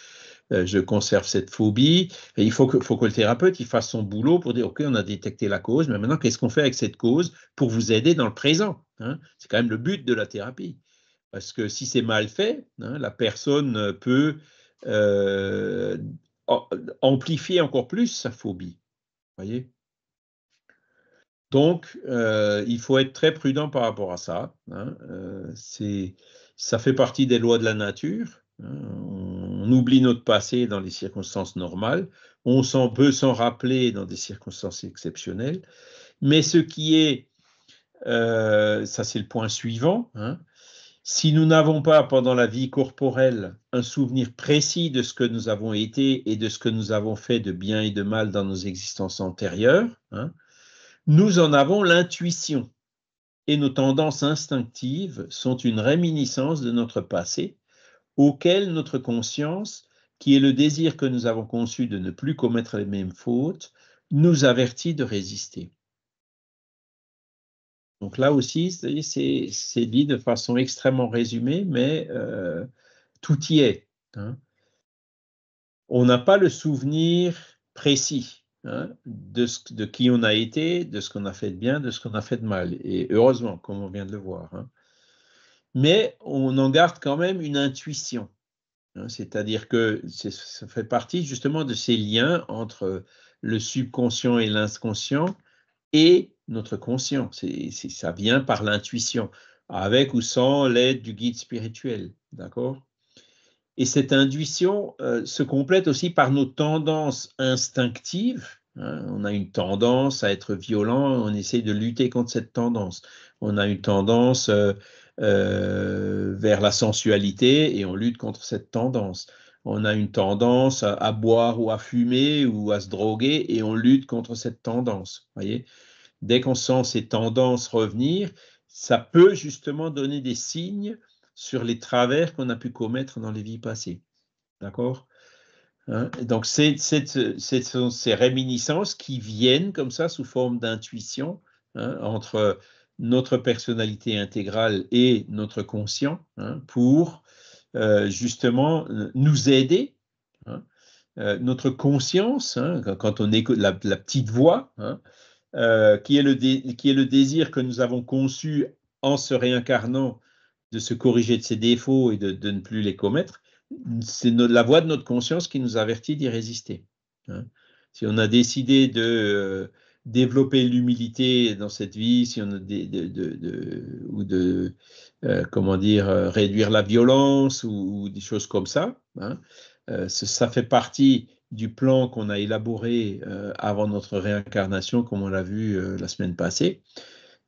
euh, je conserve cette phobie. Et il faut que, faut que le thérapeute il fasse son boulot pour dire OK, on a détecté la cause, mais maintenant qu'est-ce qu'on fait avec cette cause pour vous aider dans le présent hein? C'est quand même le but de la thérapie, parce que si c'est mal fait, hein, la personne euh, peut euh, amplifier encore plus sa phobie. Voyez Donc, euh, il faut être très prudent par rapport à ça. Hein. Euh, ça fait partie des lois de la nature. Hein, on, oublie notre passé dans les circonstances normales. On s'en peut s'en rappeler dans des circonstances exceptionnelles. Mais ce qui est, euh, ça c'est le point suivant, hein, si nous n'avons pas pendant la vie corporelle un souvenir précis de ce que nous avons été et de ce que nous avons fait de bien et de mal dans nos existences antérieures, hein, nous en avons l'intuition. Et nos tendances instinctives sont une réminiscence de notre passé, auquel notre conscience, qui est le désir que nous avons conçu de ne plus commettre les mêmes fautes, nous avertit de résister. Donc là aussi, c'est dit de façon extrêmement résumée, mais euh, tout y est. Hein. On n'a pas le souvenir précis hein, de, qui on a été, de ce qu'on a fait de bien, de ce qu'on a fait de mal. Et heureusement, comme on vient de le voir. Hein. Mais on en garde quand même une intuition. C'est-à-dire que ça fait partie justement de ces liens entre le subconscient et l'inconscient et notre conscience, ça vient par l'intuition, avec ou sans l'aide du guide spirituel. D'accord Et cette intuition euh, se complète aussi par nos tendances instinctives. Hein. on a une tendance à être violent, on essaie de lutter contre cette tendance. On a une tendance euh, euh, vers la sensualité et on lutte contre cette tendance on a une tendance à, boire ou à fumer ou à se droguer et on lutte contre cette tendance. Voyez dès qu'on sent ces tendances revenir, ça peut justement donner des signes sur les travers qu'on a pu commettre dans les vies passées. D'accord hein Donc, c'est, ces réminiscences qui viennent comme ça sous forme d'intuition hein, entre notre personnalité intégrale et notre conscient hein, pour euh, justement nous aider. Hein. Euh, notre conscience, quand on écoute la, la petite voix, euh, qui, est le qui est le désir que nous avons conçu en se réincarnant de se corriger de ses défauts et de, ne plus les commettre, c'est la voix de notre conscience qui nous avertit d'y résister. Hein. Si on a décidé de euh, développer l'humilité dans cette vie, si on a de, ou de euh, comment dire réduire la violence ou, des choses comme ça, hein, ça fait partie du plan qu'on a élaboré euh, avant notre réincarnation, comme on l'a vu euh, la semaine passée,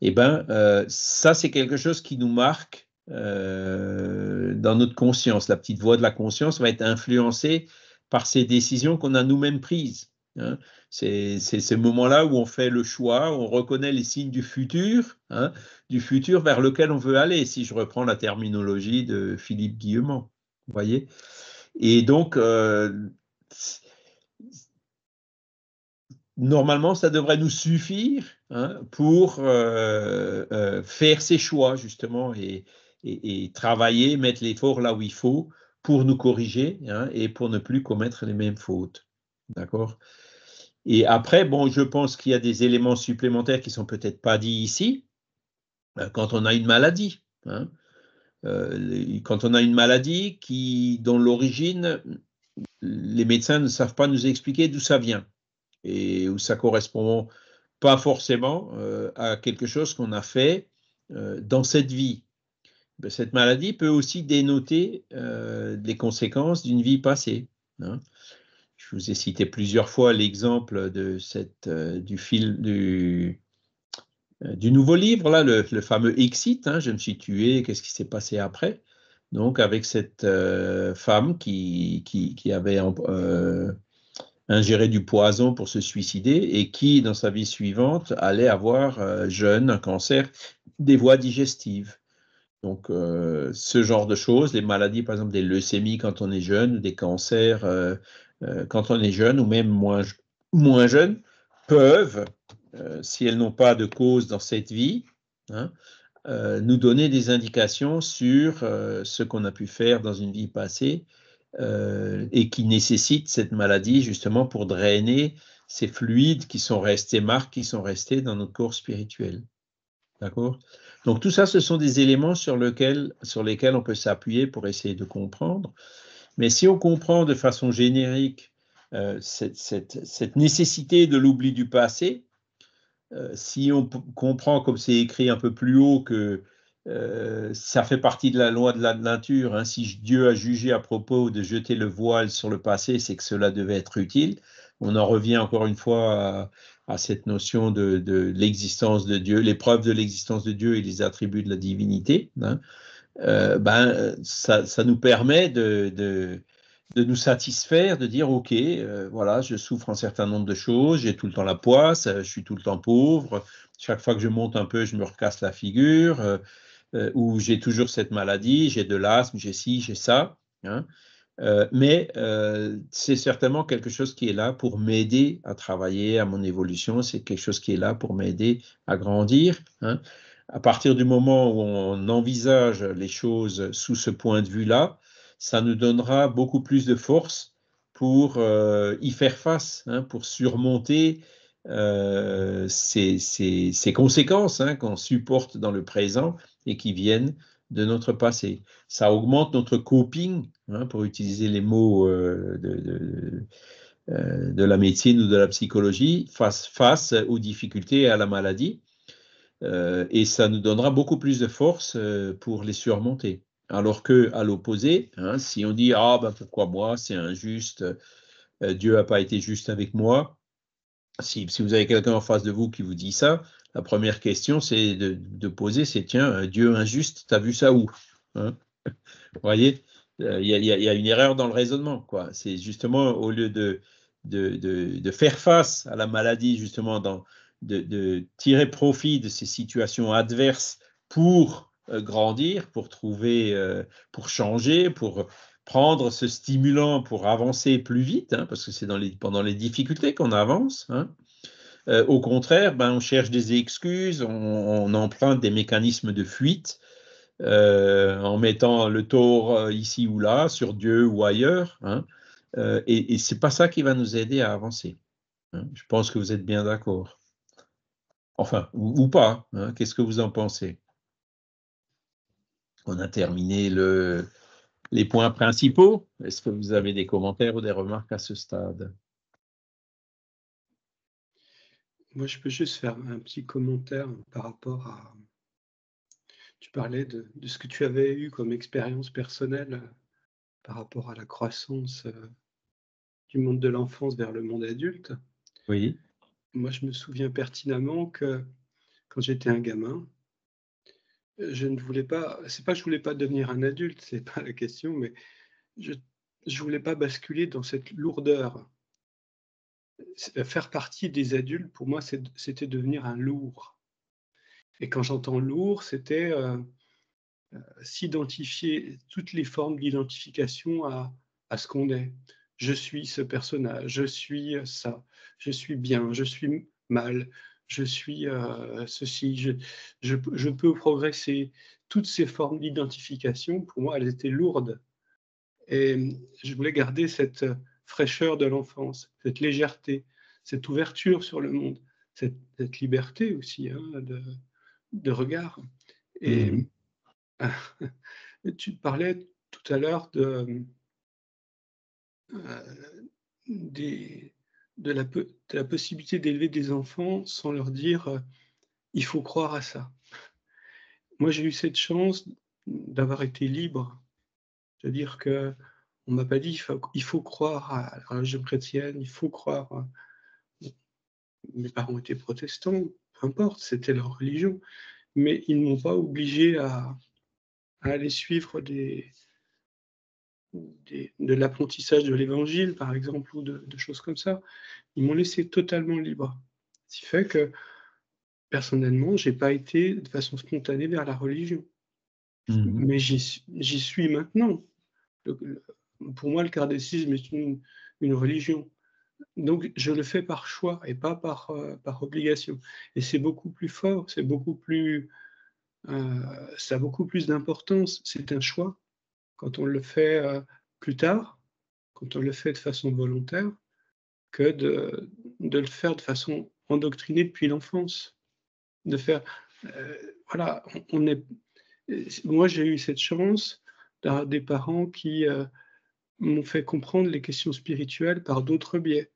eh ben, euh, ça, c'est quelque chose qui nous marque dans notre conscience. La petite voix de la conscience va être influencée par ces décisions qu'on a nous-mêmes prises. Hein. C'est ces moments-là où on fait le choix, on reconnaît les signes du futur, hein, du futur vers lequel on veut aller, si je reprends la terminologie de Philippe Guillemant. Vous voyez Et donc, normalement, ça devrait nous suffire hein, pour euh, euh, faire ses choix, justement, et, travailler, mettre l'effort là où il faut pour nous corriger hein, et pour ne plus commettre les mêmes fautes. D'accord Et après, bon, je pense qu'il y a des éléments supplémentaires qui ne sont peut-être pas dits ici. Euh, quand on a une maladie, hein. quand on a une maladie qui, dont l'origine, les médecins ne savent pas nous expliquer d'où ça vient et où ça correspond pas forcément euh, à quelque chose qu'on a fait euh, dans cette vie. Ben, cette maladie peut aussi dénoter euh, des conséquences d'une vie passée. Hein. Je vous ai cité plusieurs fois l'exemple de cette euh, du fil du du nouveau livre là, le, fameux Exit. Hein, je me suis tué. Qu'est-ce qui s'est passé après Donc avec cette femme qui, qui avait ingérer hein, du poison pour se suicider et qui, dans sa vie suivante, allait avoir euh, jeune un cancer des voies digestives. Donc, euh, ce genre de choses, les maladies, par exemple, des leucémies quand on est jeune, des cancers euh, quand on est jeune, ou même moins, moins jeune, peuvent, si elles n'ont pas de cause dans cette vie, hein, nous donner des indications sur ce qu'on a pu faire dans une vie passée euh, et qui nécessite cette maladie justement pour drainer ces fluides qui sont restés, marques qui sont restés dans notre corps spirituel. D'accord Donc tout ça, ce sont des éléments sur, sur lesquels on peut s'appuyer pour essayer de comprendre. Mais si on comprend de façon générique euh, cette, nécessité de l'oubli du passé, euh, si on comprend, comme c'est écrit un peu plus haut, que euh, ça fait partie de la loi de la nature. Hein. Si Dieu a jugé à propos de jeter le voile sur le passé, c'est que cela devait être utile. On en revient encore une fois à, cette notion de, l'existence de Dieu, les preuves de l'existence de Dieu et les attributs de la divinité. Hein. Euh, ben, ça, nous permet de, de, nous satisfaire, de dire, OK, euh, voilà, je souffre un certain nombre de choses, j'ai tout le temps la poisse, je suis tout le temps pauvre, chaque fois que je monte un peu, je me recasse la figure. Euh, où j'ai toujours cette maladie, j'ai de l'asthme, j'ai ci, j'ai ça. Hein. Euh, mais euh, c'est certainement quelque chose qui est là pour m'aider à travailler à mon évolution, c'est quelque chose qui est là pour m'aider à grandir. Hein. À partir du moment où on envisage les choses sous ce point de vue-là, ça nous donnera beaucoup plus de force pour y faire face, hein, pour surmonter ces, conséquences qu'on supporte dans le présent et qui viennent de notre passé. Ça augmente notre coping, hein, pour utiliser les mots euh, de, euh, de, la médecine ou de la psychologie, face, face aux difficultés et à la maladie. Euh, et ça nous donnera beaucoup plus de force pour les surmonter. Alors que, à l'opposé, hein, si on dit Ah, ben pourquoi moi, c'est injuste, Dieu n'a pas été juste avec moi. Si, si vous avez quelqu'un en face de vous qui vous dit ça, la première question, c'est de, poser, c'est tiens, euh, Dieu injuste, t'as vu ça où hein? Vous voyez, il euh, y, a une erreur dans le raisonnement. quoi. C'est justement au lieu de faire face à la maladie, justement, de, tirer profit de ces situations adverses pour euh, grandir, pour trouver, pour changer, pour prendre ce stimulant pour avancer plus vite, hein, parce que c'est les, pendant les difficultés qu'on avance. Hein. Euh, au contraire, ben, on cherche des excuses, on, emprunte des mécanismes de fuite euh, en mettant le tour euh, ici ou là, sur Dieu ou ailleurs. Hein. et, ce c'est pas ça qui va nous aider à avancer. Hein. Je pense que vous êtes bien d'accord. Enfin, ou, pas. Hein. Qu'est-ce que vous en pensez On a terminé les points principaux. Est-ce que vous avez des commentaires ou des remarques à ce stade Moi, je peux juste faire un petit commentaire par rapport à. Tu parlais de, ce que tu avais eu comme expérience personnelle euh, par rapport à la croissance euh, du monde de l'enfance vers le monde adulte. Oui. Moi, je me souviens pertinemment que quand j'étais un gamin, je ne voulais pas. C'est pas que je voulais pas devenir un adulte, c'est pas la question, mais je je voulais pas basculer dans cette lourdeur euh, faire partie des adultes, pour moi, c'était devenir un lourd. Et quand j'entends lourd, c'était euh, euh, s'identifier, toutes les formes d'identification à, à, ce qu'on est. Je suis ce personnage, je suis ça, je suis bien, je suis mal, je suis ceci, je peux progresser. Toutes ces formes d'identification, pour moi, elles étaient lourdes. Et je voulais garder cette, fraîcheur de l'enfance, cette légèreté, cette ouverture sur le monde, cette, liberté aussi hein, de, regard. Et mm-hmm. tu parlais tout à l'heure euh, de, la, possibilité d'élever des enfants sans leur dire euh, il faut croire à ça. Moi, j'ai eu cette chance d'avoir été libre, c'est-à-dire que on m'a pas dit il faut, croire à la religion chrétienne, il faut croire. À... Mes parents étaient protestants, peu importe, c'était leur religion, mais ils ne m'ont pas obligé à, aller suivre des, de l'apprentissage de l'évangile, par exemple, ou de, choses comme ça. Ils m'ont laissé totalement libre. Ce qui fait que, personnellement, je n'ai pas été de façon spontanée vers la religion. Mmh. Mais j'y suis maintenant pour moi, le cardécisme est une, une, religion. Donc, je le fais par choix et pas par, euh, par obligation. Et c'est beaucoup plus fort, c'est beaucoup plus. Euh, ça a beaucoup plus d'importance. C'est un choix. Quand on le fait euh, plus tard, quand on le fait de façon volontaire, que de, de le faire de façon endoctrinée depuis l'enfance. De faire. voilà, on est. Moi, j'ai eu cette chance d'avoir des parents qui m'ont fait comprendre les questions spirituelles par d'autres biais.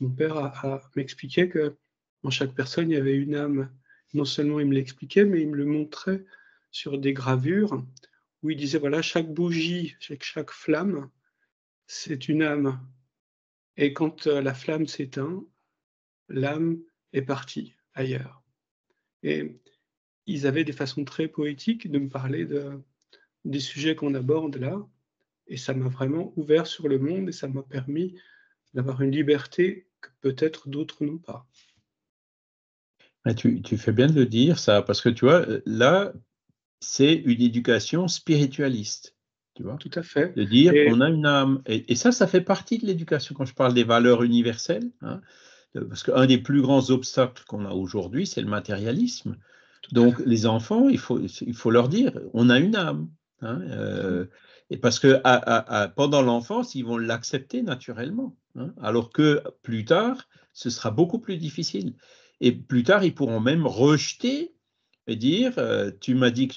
Mon père a, m'expliqué m'expliquait que en chaque personne, il y avait une âme. Non seulement il me l'expliquait, mais il me le montrait sur des gravures où il disait voilà, chaque bougie, chaque, chaque flamme, c'est une âme. Et quand euh, la flamme s'éteint, l'âme est partie ailleurs. Et ils avaient des façons très poétiques de me parler de, des sujets qu'on aborde là, et ça m'a vraiment ouvert sur le monde et ça m'a permis d'avoir une liberté que peut-être d'autres n'ont pas. tu, fais bien de le dire, ça, parce que tu vois, là, c'est une éducation spiritualiste. Tu vois Tout à fait. De dire qu'on a une âme. Et, ça, ça fait partie de l'éducation quand je parle des valeurs universelles. Hein, parce qu'un des plus grands obstacles qu'on a aujourd'hui, c'est le matérialisme. Donc, les enfants, il faut, il faut leur dire on a une âme. Hein, euh, et parce que pendant l'enfance, ils vont l'accepter naturellement, hein. alors que plus tard, ce sera beaucoup plus difficile. Et plus tard, ils pourront même rejeter et dire euh, Tu m'as dit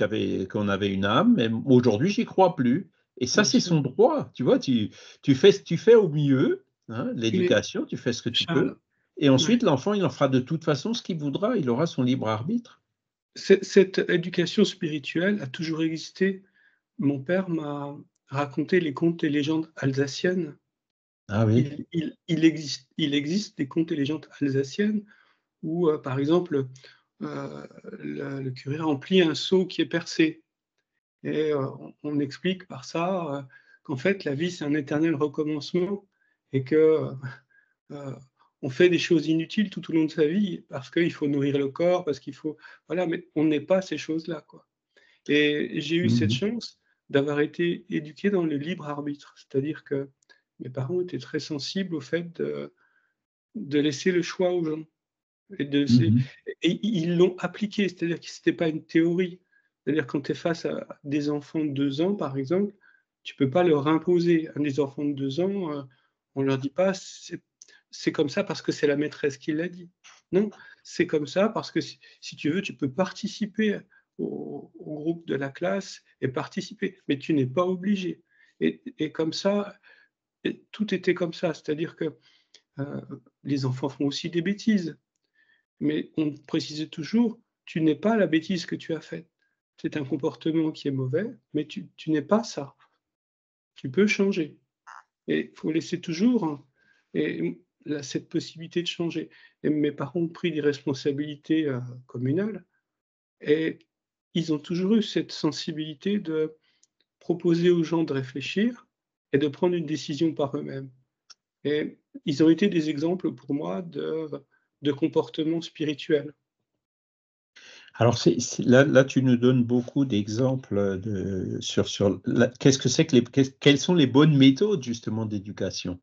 qu'on avait une âme, mais aujourd'hui, j'y crois plus. Et ça, c'est son droit. Tu vois, tu, fais, tu fais au mieux hein, l'éducation, tu fais ce que tu peux. Et ensuite, l'enfant, il en fera de toute façon ce qu'il voudra il aura son libre arbitre. cette éducation spirituelle a toujours existé mon père m'a raconté les contes et légendes alsaciennes. Ah Il, existe, des contes et légendes alsaciennes où, euh, par exemple, euh, le, curé remplit un seau qui est percé. Et euh, on, explique par ça qu'en fait, la vie, c'est un éternel recommencement et que on fait des choses inutiles tout au long de sa vie parce qu'il faut nourrir le corps, parce qu'il faut. Voilà, mais on n'est pas ces choses-là. Et j'ai eu cette mhm. chance d'avoir été éduqué dans le libre arbitre. C'est-à-dire que mes parents étaient très sensibles au fait de, laisser le choix aux gens. Et, mhm. ils l'ont appliqué, c'est-à-dire que ce n'était pas une théorie. C'est-à-dire quand tu es face à des enfants de deux ans, par exemple, tu ne peux pas leur imposer. À des enfants de deux ans, euh, on leur dit pas c'est comme ça parce que c'est la maîtresse qui l'a dit. Non, c'est comme ça parce que si, si, tu veux, tu peux participer au, groupe de la classe et participer. Mais tu n'es pas obligé. Et, comme ça, tout était comme ça. C'est-à-dire que euh, les enfants font aussi des bêtises. Mais on précisait toujours, tu n'es pas la bêtise que tu as faite. C'est un comportement qui est mauvais, mais tu, n'es pas ça. Tu peux changer. Et il faut laisser toujours hein, et cette possibilité de changer. Et mes parents ont pris des responsabilités euh, communales. Et ils ont toujours eu cette sensibilité de proposer aux gens de réfléchir et de prendre une décision par eux-mêmes. Et ils ont été des exemples pour moi de, de comportement spirituel. Alors là, là, tu nous donnes beaucoup d'exemples de, sur, sur qu'est-ce que c'est que les, quelles sont les bonnes méthodes justement d'éducation.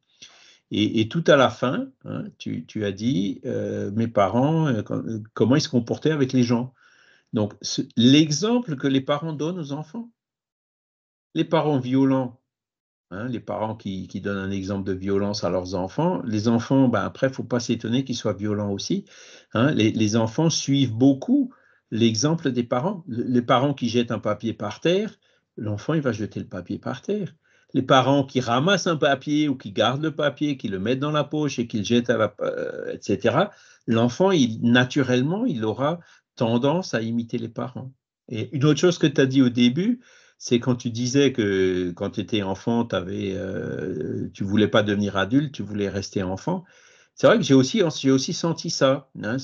Et, tout à la fin, hein, tu, tu, as dit, euh, mes parents, euh, comment ils se comportaient avec les gens. Donc, l'exemple que les parents donnent aux enfants, les parents violents, hein, les parents qui, donnent un exemple de violence à leurs enfants, les enfants, ben après, il faut pas s'étonner qu'ils soient violents aussi. Hein. les, enfants suivent beaucoup l'exemple des parents. Les parents qui jettent un papier par terre, l'enfant, il va jeter le papier par terre. Les parents qui ramassent un papier ou qui gardent le papier, qui le mettent dans la poche et qui le jettent, à la, euh, etc., l'enfant, il, naturellement, il aura tendance à imiter les parents. Et une autre chose que tu as dit au début, c'est quand tu disais que quand tu étais enfant, avais, euh, tu voulais pas devenir adulte, tu voulais rester enfant. C'est vrai que j'ai aussi, aussi senti ça. Hein,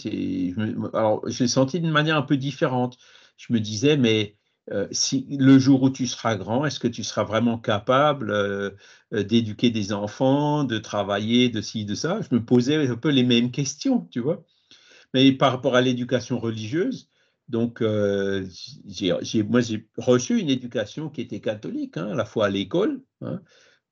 alors, je l'ai senti d'une manière un peu différente. Je me disais, mais euh, si le jour où tu seras grand, est-ce que tu seras vraiment capable euh, d'éduquer des enfants, de travailler, de ci, de ça Je me posais un peu les mêmes questions, tu vois. Mais par rapport à l'éducation religieuse, donc, euh, moi, j'ai reçu une éducation qui était catholique, hein, à la fois à l'école, hein,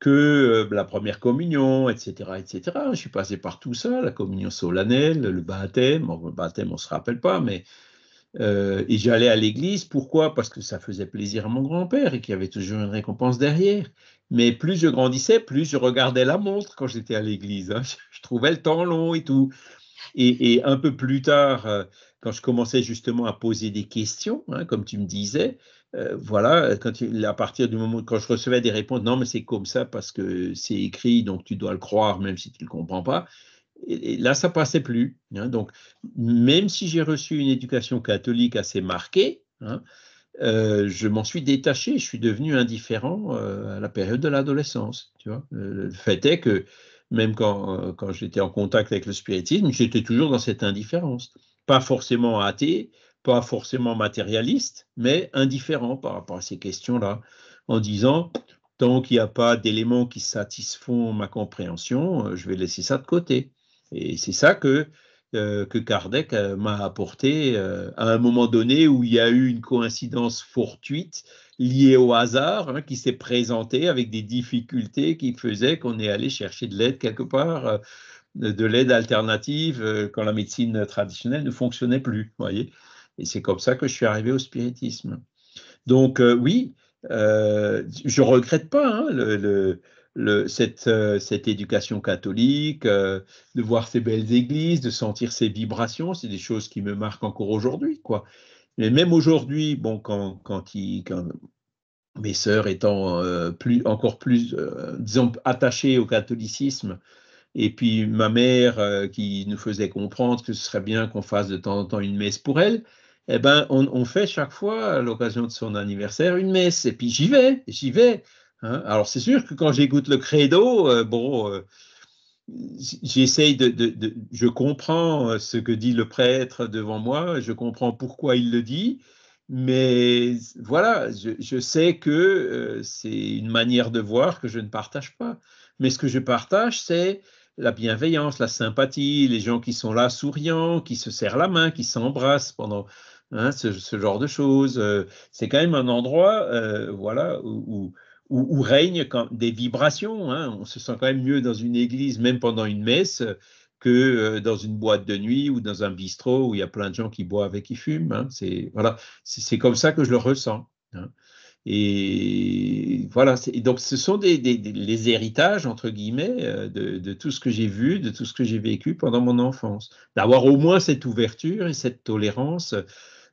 que euh, la première communion, etc., etc. Je suis passé par tout ça, la communion solennelle, le baptême. le baptême, on ne se rappelle pas, mais euh, et j'allais à l'église. Pourquoi Parce que ça faisait plaisir à mon grand-père et qu'il y avait toujours une récompense derrière. Mais plus je grandissais, plus je regardais la montre quand j'étais à l'église. Hein. je trouvais le temps long et tout. Et, un peu plus tard, euh, quand je commençais justement à poser des questions, hein, comme tu me disais, euh, voilà, quand à partir du moment quand je recevais des réponses, non mais c'est comme ça parce que c'est écrit, donc tu dois le croire même si tu ne le comprends pas. Et, là, ça passait plus. Hein. donc, même si j'ai reçu une éducation catholique assez marquée, hein, euh, je m'en suis détaché, je suis devenu indifférent à la période de l'adolescence. Tu vois, le fait est que même euh, quand, j'étais en contact avec le spiritisme, j'étais toujours dans cette indifférence. Pas forcément athée, pas forcément matérialiste, mais indifférent par rapport à ces questions-là, en disant, tant qu'il n'y a pas d'éléments qui satisfont ma compréhension, euh, je vais laisser ça de côté. Et c'est ça que euh, que Kardec euh, m'a apporté euh, à un moment donné où il y a eu une coïncidence fortuite liée au hasard hein, qui s'est présentée avec des difficultés qui faisaient qu'on est allé chercher de l'aide quelque part, de l'aide alternative quand la médecine traditionnelle ne fonctionnait plus. Voyez Et c'est comme ça que je suis arrivé au spiritisme. Donc oui, je regrette pas hein, le euh, cette, éducation catholique, euh, de voir ces belles églises, de sentir ces vibrations, c'est des choses qui me marquent encore aujourd'hui, quoi. Mais même aujourd'hui, bon, quand, mes sœurs étant euh, plus, encore plus, disons, attachées au catholicisme, et puis ma mère qui nous faisait comprendre que ce serait bien qu'on fasse de temps en temps une messe pour elle, eh ben, on, on fait chaque fois, à l'occasion de son anniversaire, une messe. Et puis j'y vais, j'y vais. Hein? Alors c'est sûr que quand j'écoute le credo, euh, bon, euh, j'essaye de, je comprends euh, ce que dit le prêtre devant moi, je comprends pourquoi il le dit, mais voilà, je, sais que c'est une manière de voir que je ne partage pas. Mais ce que je partage, c'est la bienveillance, la sympathie, les gens qui sont là souriants, qui se serrent la main, qui s'embrassent pendant hein, ce, genre de choses. c'est quand même un endroit, voilà, où où, règnent quand, des vibrations. Hein. On se sent quand même mieux dans une église, même pendant une messe, que euh, dans une boîte de nuit ou dans un bistrot où il y a plein de gens qui boivent et qui fument. Hein. C'est voilà, c'est comme ça que je le ressens. Hein. Et voilà, donc ce sont des, les héritages, entre guillemets, euh, de, de tout ce que j'ai vu, de tout ce que j'ai vécu pendant mon enfance. D'avoir au moins cette ouverture et cette tolérance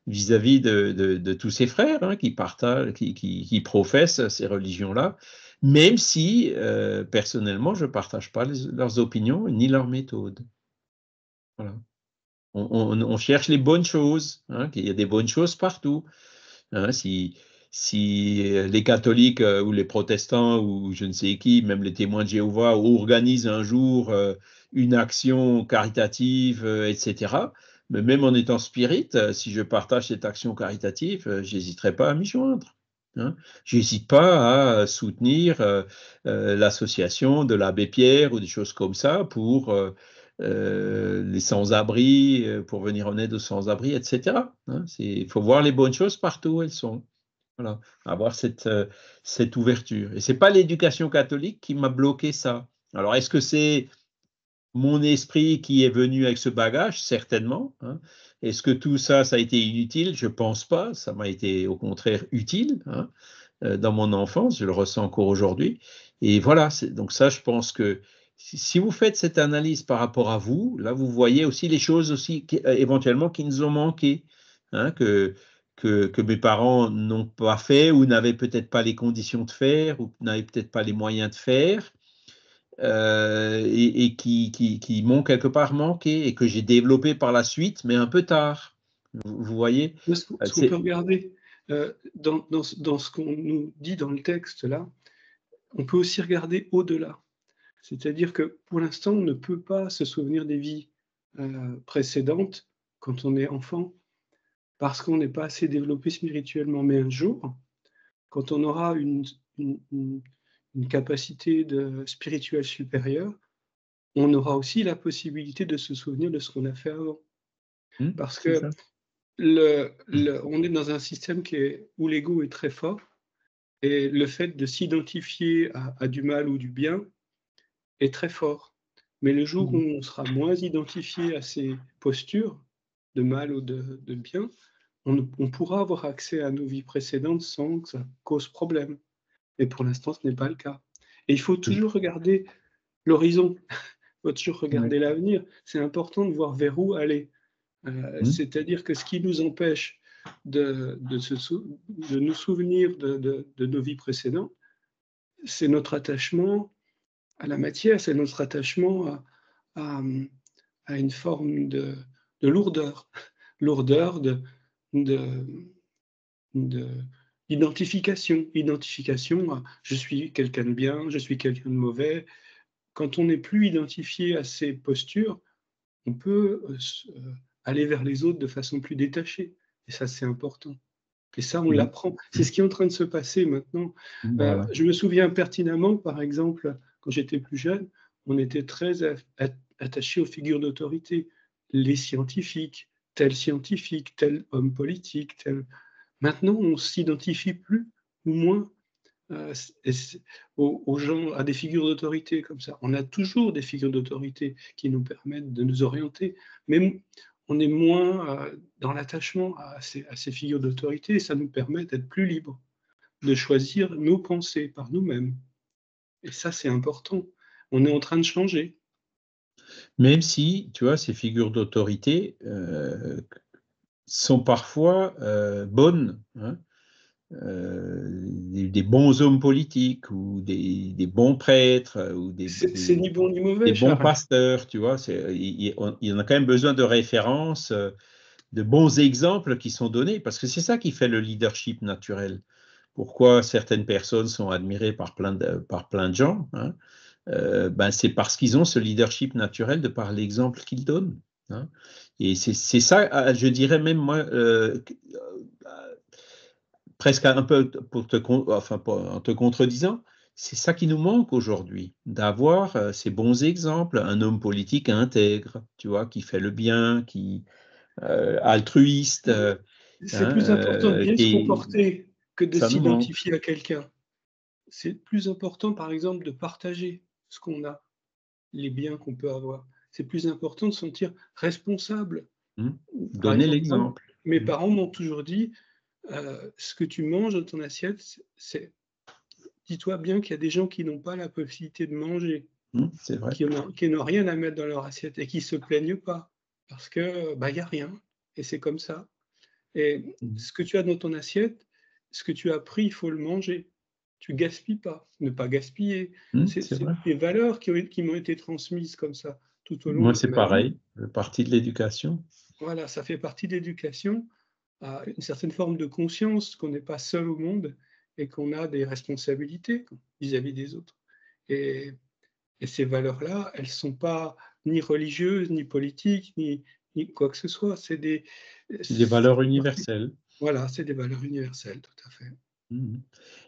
vis-à-vis de, tous ces frères hein, qui partagent, qui, professent ces religions-là, même si euh, personnellement je ne partage pas leurs opinions ni leurs méthodes. On, cherche les bonnes choses, hein, il y a des bonnes choses partout. Hein, si, euh, les catholiques euh, ou les protestants ou je ne sais qui, même les témoins de Jéhovah, organisent un jour une action caritative, etc., mais même en étant spirit, euh, si je partage cette action caritative, euh, j'hésiterai pas à m'y joindre. Je hein. J'hésite pas à soutenir euh, l'association de l'abbé Pierre ou des choses comme ça pour les sans-abri, pour venir en aide aux sans-abri, etc. Hein. Il faut voir les bonnes choses partout où elles sont. Voilà, avoir cette, cette ouverture. Et c'est pas l'éducation catholique qui m'a bloqué ça. Alors, est-ce que c'est mon esprit qui est venu avec ce bagage, certainement. Hein. Est-ce que tout ça, ça a été inutile Je ne pense pas. Ça m'a été au contraire utile hein, euh, dans mon enfance. Je le ressens encore aujourd'hui. Et voilà. Donc ça, je pense que si vous faites cette analyse par rapport à vous, là, vous voyez aussi les choses aussi euh, éventuellement qui nous ont manqué, hein, que, que, mes parents n'ont pas fait ou n'avaient peut-être pas les conditions de faire ou n'avaient peut-être pas les moyens de faire. Euh, et, qui, qui, qui m'ont quelque part manqué et que j'ai développé par la suite, mais un peu tard. Vous, voyez Ce, qu'on euh, peut regarder euh, dans, dans, ce qu'on nous dit dans le texte là, on peut aussi regarder au-delà. C'est-à-dire que pour l'instant, on ne peut pas se souvenir des vies précédentes quand on est enfant parce qu'on n'est pas assez développé spirituellement. Mais un jour, quand on aura une une capacité de spirituelle supérieure, on aura aussi la possibilité de se souvenir de ce qu'on a fait avant. Hmm, Parce que hmm. le, on est dans un système qui où l'ego est très fort et le fait de s'identifier à, du mal ou du bien est très fort. Mais le jour hmm. où on sera moins identifié à ces postures de mal ou de, bien, on pourra avoir accès à nos vies précédentes sans que ça cause problème. Mais pour l'instant, ce n'est pas le cas. Et il faut mm. toujours regarder l'horizon, il faut toujours regarder l'avenir. C'est important de voir vers où aller. Euh, mm. C'est-à-dire que ce qui nous empêche de, de, nous souvenir de, nos vies précédentes, c'est notre attachement à la matière, c'est notre attachement à, une forme de, lourdeur, lourdeur de, de, Identification, identification ah, je suis quelqu'un de bien, je suis quelqu'un de mauvais. Quand on n'est plus identifié à ces postures, on peut euh, euh, aller vers les autres de façon plus détachée. Et ça, c'est important. Et ça, on mmh. l'apprend. C'est ce qui est en train de se passer maintenant. Mmh, euh, bah je me souviens pertinemment, par exemple, quand j'étais plus jeune, on était très attaché aux figures d'autorité. Les scientifiques, tel scientifique, tel homme politique, tel Maintenant, on s'identifie plus ou moins euh, aux, gens, à des figures d'autorité comme ça. On a toujours des figures d'autorité qui nous permettent de nous orienter, mais on est moins euh, dans l'attachement à ces, figures d'autorité et ça nous permet d'être plus libres, de choisir nos pensées par nous-mêmes. Et ça, c'est important. On est en train de changer. Même si, tu vois, ces figures d'autorité, euh, sont parfois euh, bonnes. Hein. Euh, des bons hommes politiques ou des, des bons prêtres ou des, des ni bon, ni mauvais, des bons pasteurs, tu vois. Il, il, y en a quand même besoin de références, euh, de bons exemples qui sont donnés, parce que c'est ça qui fait le leadership naturel. Pourquoi certaines personnes sont admirées par plein de, par plein de gens hein. ben C'est parce qu'ils ont ce leadership naturel de par l'exemple qu'ils donnent. Hein. Et c'est ça, euh, je dirais même moi, euh, euh, presque un peu pour enfin, en te contredisant, c'est ça qui nous manque aujourd'hui, d'avoir ces bons exemples, un homme politique intègre, tu vois, qui fait le bien, qui altruiste. C'est plus hein, important de bien se comporter que de s'identifier à quelqu'un. C'est plus important, par exemple, de partager ce qu'on a, les biens qu'on peut avoir c'est plus important de se sentir responsable. Hmm. Donner l'exemple. Mes hmm. parents m'ont toujours dit euh, ce que tu manges dans ton assiette, c'est. Dis-toi bien qu'il y a des gens qui n'ont pas la possibilité de manger, hmm, vrai. qui n'ont rien à mettre dans leur assiette et qui ne se plaignent pas parce que bah il y a rien et c'est comme ça. Et ce que tu as dans ton assiette, ce que tu as pris, il faut le manger. Tu gaspilles pas, ne pas gaspiller. c'est des valeurs qui, m'ont été transmises comme ça. Moi, c'est pareil, le parti de l'éducation. Voilà, ça fait partie de l'éducation à une certaine forme de conscience qu'on n'est pas seul au monde et qu'on a des responsabilités vis-à-vis des autres. Et, ces valeurs-là, elles ne sont pas ni religieuses, ni politiques, ni, ni quoi que ce soit. C'est des valeurs universelles. Voilà, c'est des valeurs universelles, tout à fait. Mmh.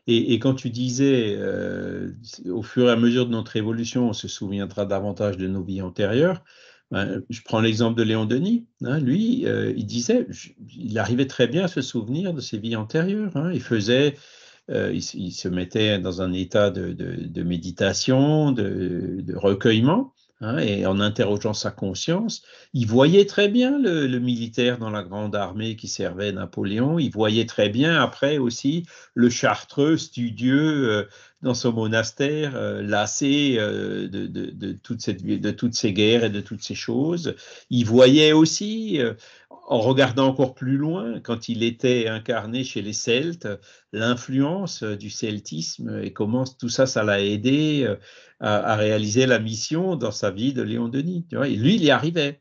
Et, quand tu disais, euh, au fur et à mesure de notre évolution, on se souviendra davantage de nos vies antérieures, ben, je prends l'exemple de Léon Denis. Hein. lui, euh, il disait, il arrivait très bien à se souvenir de ses vies antérieures. Hein. il faisait, euh, se mettait dans un état de, méditation, de recueillement, Hein, et en interrogeant sa conscience, il voyait très bien le, militaire dans la grande armée qui servait Napoléon, il voyait très bien après aussi le chartreux studieux euh, dans son monastère, euh, lassé euh, toute cette, de, toutes ces guerres et de toutes ces choses. Il voyait aussi en regardant encore plus loin, quand il était incarné chez les Celtes, l'influence euh, du celtisme et comment tout ça, ça l'a aidé euh, à, réaliser la mission dans sa vie de Léon Denis. et lui, il y arrivait.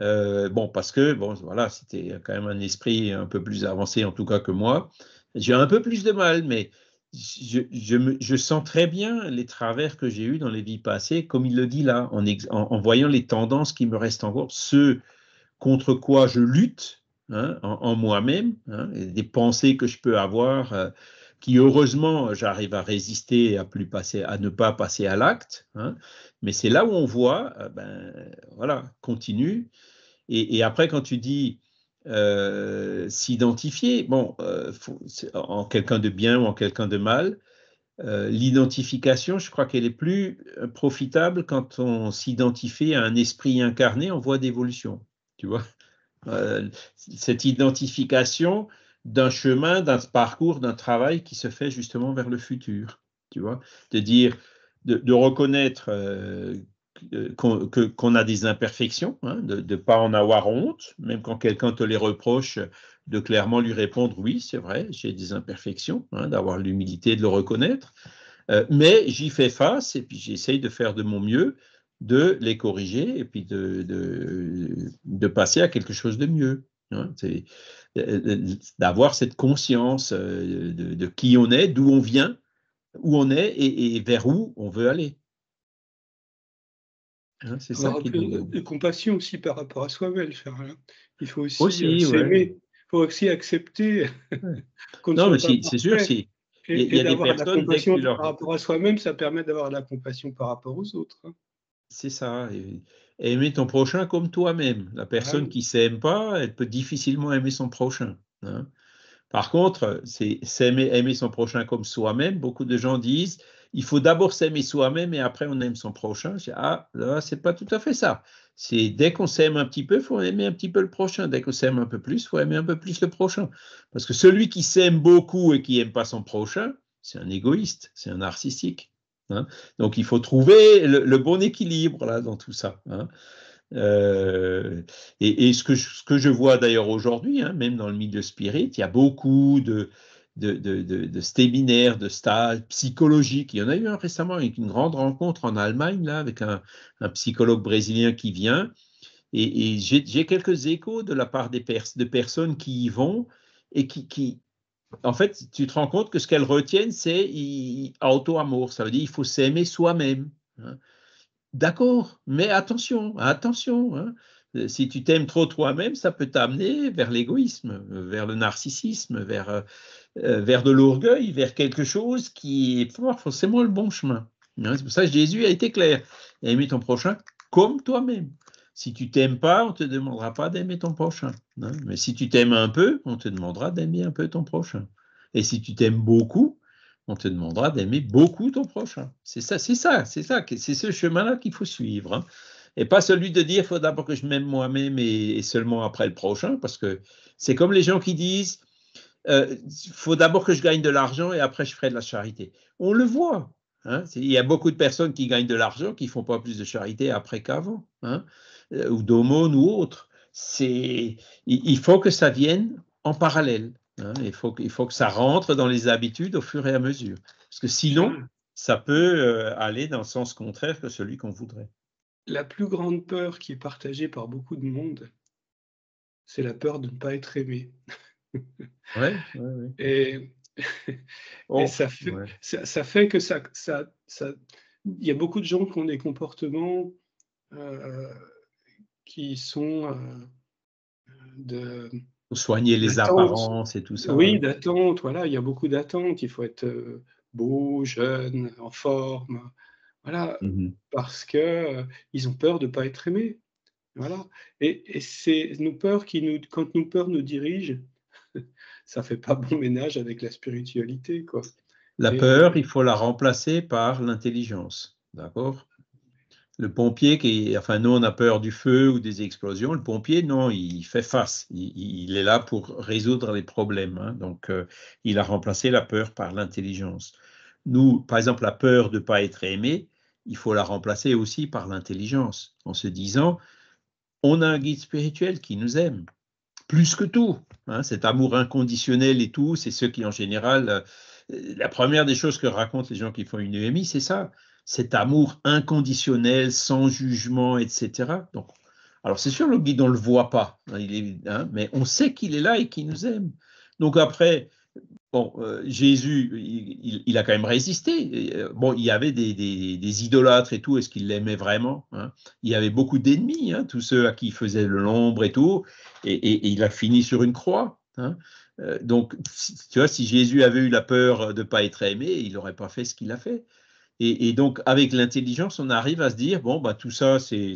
Euh, bon, parce que, bon, voilà, c'était quand même un esprit un peu plus avancé, en tout cas que moi. J'ai un peu plus de mal, mais je, sens très bien les travers que j'ai eus dans les vies passées, comme il le dit là, en, voyant les tendances qui me restent encore, ceux contre quoi je lutte hein, en, moi-même, hein, des pensées que je peux avoir, euh, qui heureusement j'arrive à résister à, plus passer, à ne pas passer à l'acte. Hein. mais c'est là où on voit, euh, ben voilà, continue. Et, après, quand tu dis euh, s'identifier, bon, en quelqu'un de bien ou en quelqu'un de mal, l'identification, je crois qu'elle est plus profitable quand on s'identifie à un esprit incarné en voie d'évolution vois. Euh, cette identification d'un chemin, d'un parcours, d'un travail qui se fait justement vers le futur, tu vois. De dire, de, reconnaître euh, euh, qu'on a des imperfections, hein, de ne pas en avoir honte, même quand quelqu'un te les reproche, de clairement lui répondre oui, c'est vrai, j'ai des imperfections, hein, d'avoir l'humilité de le reconnaître, mais j'y fais face et puis j'essaye de faire de mon mieux de les corriger et puis de, de, passer à quelque chose de mieux. Hein. C'est euh, euh, d'avoir cette conscience euh, de, qui on est, d'où on vient, où on est et, vers où on veut aller. Hein, c'est ça qui de, la compassion aussi par rapport à soi-même, Il faut aussi, aussi il faut aussi accepter. non, mais c'est sûr, si. Et, d'avoir la compassion par rapport à soi-même, ça permet d'avoir de la compassion par rapport aux autres. Hein. C'est ça. aimer ton prochain comme toi-même. La ah personne qui ne s'aime pas, elle peut difficilement aimer son prochain. Hein. Par contre, c'est s'aimer, aimer son prochain comme soi-même. Beaucoup de gens disent, il faut d'abord s'aimer soi-même et après on aime son prochain. Je ah, là, c'est pas tout à fait ça. C'est dès qu'on s'aime un petit peu, faut aimer un petit peu le prochain. Dès qu'on s'aime un peu plus, faut aimer un peu plus le prochain. Parce que celui qui s'aime beaucoup et qui aime pas son prochain, c'est un égoïste, c'est un narcissique. Hein. Donc il faut trouver le, bon équilibre là, dans tout ça. Hein. Euh, et, ce, que je, vois d'ailleurs aujourd'hui, hein, même dans le milieu spirit, il y a beaucoup de, de, de, de, séminaires, de stages psychologiques. Il y en a eu un récemment, avec une grande rencontre en Allemagne, là, avec un, psychologue brésilien qui vient. Et, j'ai quelques échos de la part des de personnes qui y vont et qui, qui, en fait, tu te rends compte que ce qu'elles retiennent, c'est auto-amour. Ça veut dire il faut s'aimer soi-même. Hein. D'accord, mais attention, attention. Hein. Si tu t'aimes trop toi-même, ça peut t'amener vers l'égoïsme, vers le narcissisme, vers, euh, euh, vers de l'orgueil, vers quelque chose qui n'est pas forcément le bon chemin. Hein. C'est pour ça que Jésus a été clair. Aimer ton prochain comme toi-même. Si tu t'aimes pas, on ne te demandera pas d'aimer ton prochain. Hein. Mais si tu t'aimes un peu, on te demandera d'aimer un peu ton prochain. Et si tu t'aimes beaucoup, on te demandera d'aimer beaucoup ton prochain. C'est ça, c'est ça, c'est ça, c'est ce chemin-là qu'il faut suivre. Hein. Et pas celui de dire, il faut d'abord que je m'aime moi-même et, seulement après le prochain, parce que c'est comme les gens qui disent, euh, il faut d'abord que je gagne de l'argent et après je ferai de la charité. On le voit. Hein. Il y a beaucoup de personnes qui gagnent de l'argent qui ne font pas plus de charité après qu'avant. Euh, ou d'aumône ou autre. C'est, il faut que ça vienne en parallèle. Hein. Il, faut, faut que ça rentre dans les habitudes au fur et à mesure. Parce que sinon, hmm. ça peut euh, aller dans le sens contraire que celui qu'on voudrait. La plus grande peur qui est partagée par beaucoup de monde, c'est la peur de ne pas être aimé. Ouais, Et, oh, ça, fait, ça, que ça, ça, il y a beaucoup de gens qui ont des comportements euh, qui sont euh, de soigner les apparences et tout ça. Oui, d'attente. Voilà, il y a beaucoup d'attentes. Il faut être euh, beau, jeune, en forme. Voilà, mhm. parce que euh, ils ont peur de ne pas être aimés. Voilà, et, et c'est nos peurs qui nous, quand nos peurs nous dirigent, ça fait pas bon ménage avec la spiritualité, quoi. La peur, il faut la remplacer par l'intelligence, d'accord le pompier, qui, enfin, nous, on a peur du feu ou des explosions. Le pompier, non, il fait face. Il, est là pour résoudre les problèmes. Hein. Donc, euh, il a remplacé la peur par l'intelligence. Nous, par exemple, la peur de ne pas être aimé, il faut la remplacer aussi par l'intelligence, en se disant, on a un guide spirituel qui nous aime, plus que tout. Hein. cet amour inconditionnel et tout, c'est ce qui, en général, euh, la première des choses que racontent les gens qui font une EMI, c'est ça cet amour inconditionnel, sans jugement, etc. Donc, alors c'est sûr, le guide, on ne le voit pas, hein, hein, mais on sait qu'il est là et qu'il nous aime. Donc après, Bon, euh, Jésus, il, a quand même résisté. Euh, bon, il y avait des, idolâtres et tout. Est-ce qu'il l'aimait vraiment hein? Il y avait beaucoup d'ennemis, tous ceux à qui il faisait l'ombre et tout. Et, il a fini sur une croix. Euh, donc, tu vois, si Jésus avait eu la peur de ne pas être aimé, il n'aurait pas fait ce qu'il a fait. Et, donc, avec l'intelligence, on arrive à se dire, bon, bah, tout ça, c'est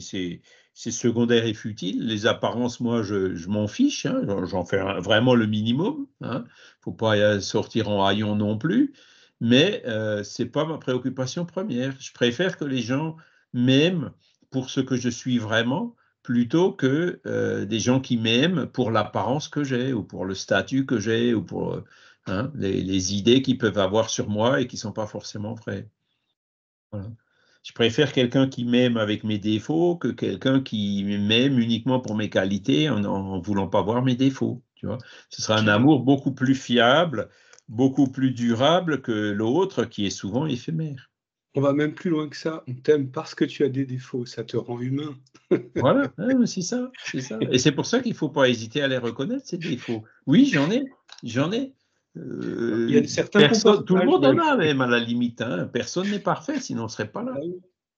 secondaire et futile. Les apparences, moi, je, m'en fiche. Hein. J'en fais vraiment le minimum. Il hein. ne faut pas sortir en haillons non plus. Mais euh, ce n'est pas ma préoccupation première. Je préfère que les gens m'aiment pour ce que je suis vraiment plutôt que euh, des gens qui m'aiment pour l'apparence que j'ai ou pour le statut que j'ai ou pour hein, les, les, idées qu'ils peuvent avoir sur moi et qui ne sont pas forcément vraies. Je préfère quelqu'un qui m'aime avec mes défauts que quelqu'un qui m'aime uniquement pour mes qualités en, ne voulant pas voir mes défauts. Tu vois, ce sera un amour beaucoup plus fiable, beaucoup plus durable que l'autre qui est souvent éphémère. On va même plus loin que ça. On t'aime parce que tu as des défauts. Ça te rend humain. voilà, ah, c'est ça, ça, Et c'est pour ça qu'il ne faut pas hésiter à les reconnaître, ces défauts. Oui, j'en ai, j'en ai. Euh, tout le monde en a même à la limite. Hein, personne n'est parfait, sinon on ne serait pas là. Ah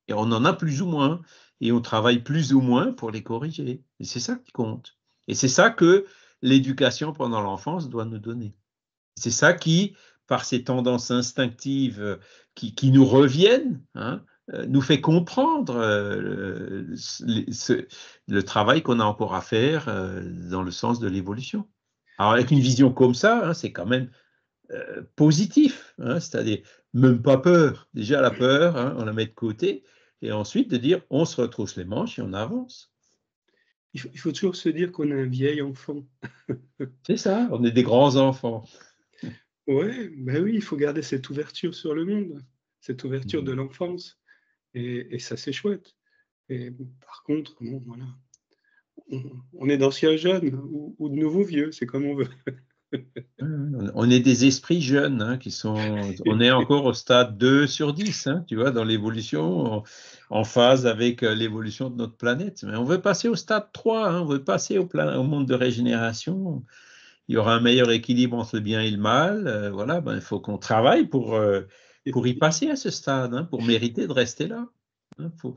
et on en a plus ou moins. Et on travaille plus ou moins pour les corriger. Et c'est ça qui compte. Et c'est ça que l'éducation pendant l'enfance doit nous donner. C'est ça qui, par ces tendances instinctives euh, qui, nous reviennent, hein, euh, nous fait comprendre le, travail qu'on a encore à faire dans le sens de l'évolution. Alors avec une vision comme ça, hein, c'est quand même euh, positif, hein, c'est-à-dire même pas peur, déjà la peur, hein, on la met de côté, et ensuite de dire on se retrousse les manches et on avance. Il faut, toujours se dire qu'on est un vieil enfant. c'est ça, on est des grands enfants. Ouais, ben oui, il faut garder cette ouverture sur le monde, cette ouverture mmh. de l'enfance, et, et, ça c'est chouette. Et par contre, bon, voilà, on est d'anciens jeunes ou, de nouveaux vieux, c'est comme on veut. on est des esprits jeunes hein, qui sont. On est encore au stade 2 sur 10, hein, tu vois, dans l'évolution, en phase avec euh, l'évolution de notre planète. Mais on veut passer au stade 3, hein, on veut passer au, monde de régénération. Il y aura un meilleur équilibre entre le bien et le mal. Euh, voilà, ben, il faut qu'on travaille pour, euh, pour y passer à ce stade, pour mériter de rester là. Il hein, ne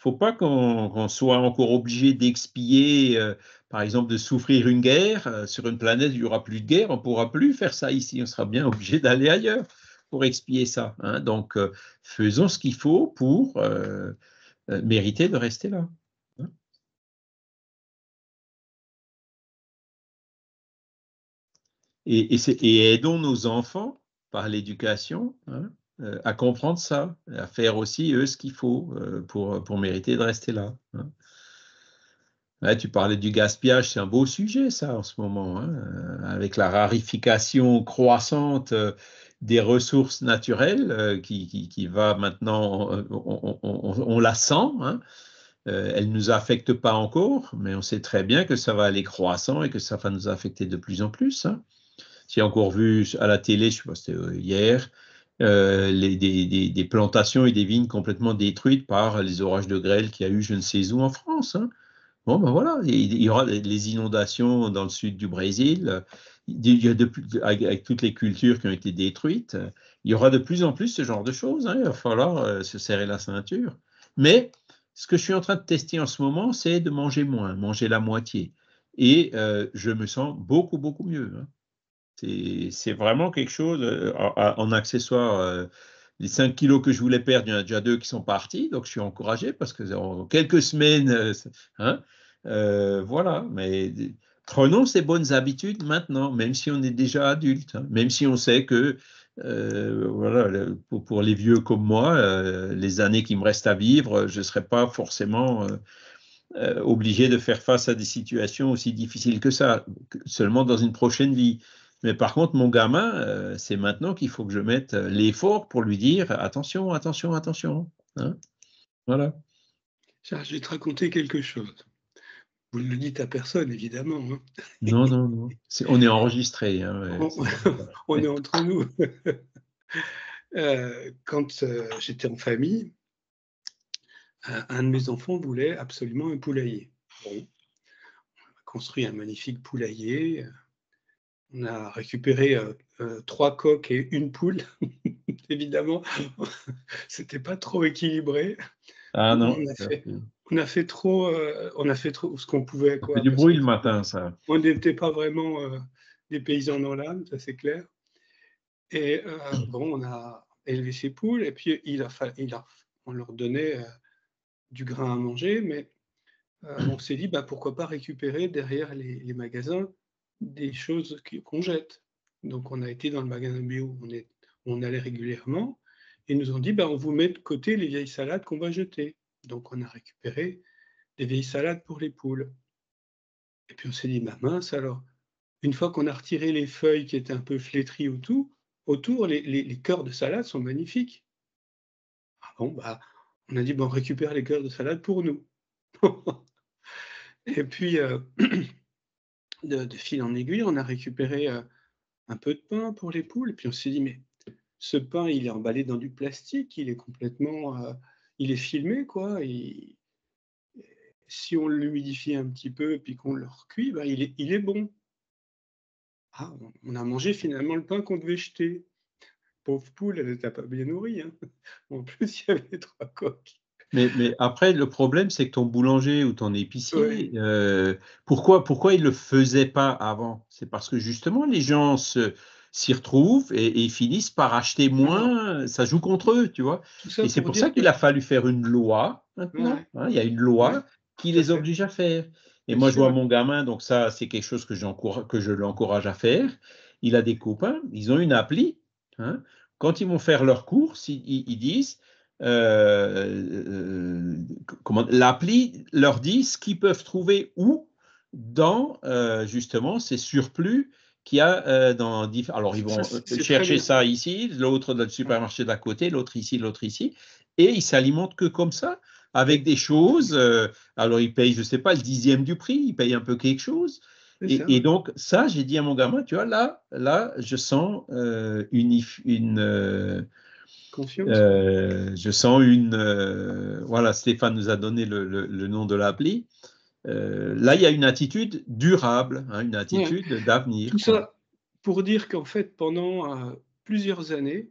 faut, pas qu'on soit encore obligé d'expier, euh, par exemple, de souffrir une guerre. Euh, sur une planète, il n'y aura plus de guerre, on ne pourra plus faire ça ici, on sera bien obligé d'aller ailleurs pour expier ça. Hein. Donc, euh, faisons ce qu'il faut pour mériter de rester là. Hein. Et, aidons nos enfants par l'éducation. Euh, à comprendre ça, à faire aussi eux ce qu'il faut euh, pour, pour mériter de rester là. Hein. tu parlais du gaspillage, c'est un beau sujet ça en ce moment, hein, euh, avec la rarification croissante des ressources naturelles qui, qui, qui va maintenant, on, on, on, la sent, hein. elle ne nous affecte pas encore, mais on sait très bien que ça va aller croissant et que ça va nous affecter de plus en plus. Hein. J'ai encore vu à la télé, je ne sais pas si c'était hier, euh, les, des, plantations et des vignes complètement détruites par les orages de grêle qu'il y a eu je ne sais où en France. Hein. Bon, ben voilà, il y aura les inondations dans le sud du Brésil, il avec, toutes les cultures qui ont été détruites, il y aura de plus en plus ce genre de choses, hein, il va falloir euh, se serrer la ceinture. Mais ce que je suis en train de tester en ce moment, c'est de manger moins, manger la moitié. Et euh, je me sens beaucoup, beaucoup mieux. Hein. C'est vraiment quelque chose euh, en, accessoire. Euh, les 5 kilos que je voulais perdre, il y en a déjà deux qui sont partis, donc je suis encouragé parce que en quelques semaines, euh, hein, voilà. Mais prenons ces bonnes habitudes maintenant, même si on est déjà adulte, hein, même si on sait que voilà, pour, les vieux comme moi, les années qui me restent à vivre, je ne serai pas forcément obligé de faire face à des situations aussi difficiles que ça, seulement dans une prochaine vie. Mais par contre, mon gamin, euh, c'est maintenant qu'il faut que je mette euh, l'effort pour lui dire attention, attention, attention. Hein. voilà. je vais te raconter quelque chose. Vous ne le dites à personne, évidemment. Hein. Non, non, non. on est enregistré. Hein, on, est entre nous. Euh, quand j'étais en famille, un de mes enfants voulait absolument un poulailler. Bon. On a construit un magnifique poulailler on a récupéré euh, euh, trois coques et une poule. Évidemment, c'était pas trop équilibré. Ah non. On a fait, trop, euh, on a fait trop ce qu'on pouvait. Quoi, du bruit le matin, ça. On n'était pas vraiment des paysans dans l'âme, ça c'est clair. Et bon, on a élevé ces poules et puis il a, il a, on leur donnait du grain à manger, mais on s'est dit bah, pourquoi pas récupérer derrière les magasins des choses qu'on jette. Donc on a été dans le magasin bio, on, est, on allait régulièrement, et ils nous ont dit, ben, on vous met de côté les vieilles salades qu'on va jeter. Donc on a récupéré des vieilles salades pour les poules. Et puis on s'est dit, ben, mince alors, une fois qu'on a retiré les feuilles qui étaient un peu flétries tout, autour les, cœurs de salade sont magnifiques. Ah bon, bah, on a dit, bon, on récupère les cœurs de salade pour nous. et puis, euh, de, fil en aiguille, on a récupéré euh, un peu de pain pour les poules, puis on s'est dit, mais ce pain, il est emballé dans du plastique, il est complètement... Euh, il est filmé, quoi. Et, si on l'humidifie un petit peu, puis qu'on le recuit, bah, il, est, bon. Ah, on a mangé finalement le pain qu'on devait jeter. Pauvre poule, elle n'était pas bien nourrie. Hein. En plus, il y avait trois coques. Mais, après, le problème, c'est que ton boulanger ou ton épicier, euh, pourquoi, pourquoi il ne le faisait pas avant C'est parce que justement, les gens s'y retrouvent et, finissent par acheter moins, ça joue contre eux, tu vois. Et c'est pour, ça qu'il a fallu faire une loi maintenant. Hein, il y a une loi qui les oblige à faire. Et moi, je vois mon gamin, donc ça, c'est quelque chose que, que je l'encourage à faire. Il a des copains, ils ont une appli. Hein. Quand ils vont faire leurs courses, ils disent euh, euh, euh, l'appli leur dit ce qu'ils peuvent trouver où dans justement ces surplus qu'il y a dans dans alors ils vont chercher ça ici l'autre dans le supermarché d'à côté l'autre ici l'autre ici et ils s'alimentent que comme ça avec des choses alors ils payent je ne sais pas le dixième du prix ils payent un peu quelque chose et, donc ça j'ai dit à mon gamin tu vois là là je sens une euh, je sens une. Euh, voilà, Stéphane nous a donné le, nom de l'appli. Euh, là, il y a une attitude durable, hein, une attitude d'avenir. Tout ça pour dire qu'en fait, pendant plusieurs années,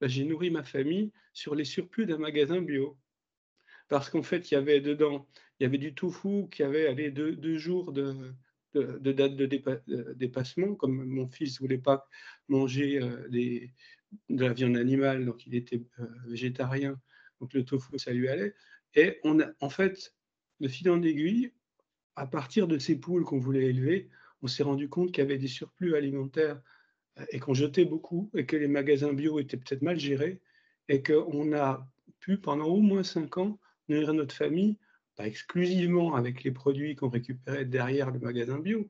bah, j'ai nourri ma famille sur les surplus d'un magasin bio. Parce qu'en fait, il y avait dedans, il y avait du tofu qui avait allé deux, jours de, date de, dépassement, comme mon fils ne voulait pas manger des, de la viande animale, donc il était euh, végétarien, donc le tofu, ça lui allait. Et on a, en fait, le fil en aiguille, à partir de ces poules qu'on voulait élever, on s'est rendu compte qu'il y avait des surplus alimentaires euh, et qu'on jetait beaucoup et que les magasins bio étaient peut-être mal gérés et qu'on a pu, pendant au moins cinq ans, nourrir notre famille, pas exclusivement avec les produits qu'on récupérait derrière le magasin bio,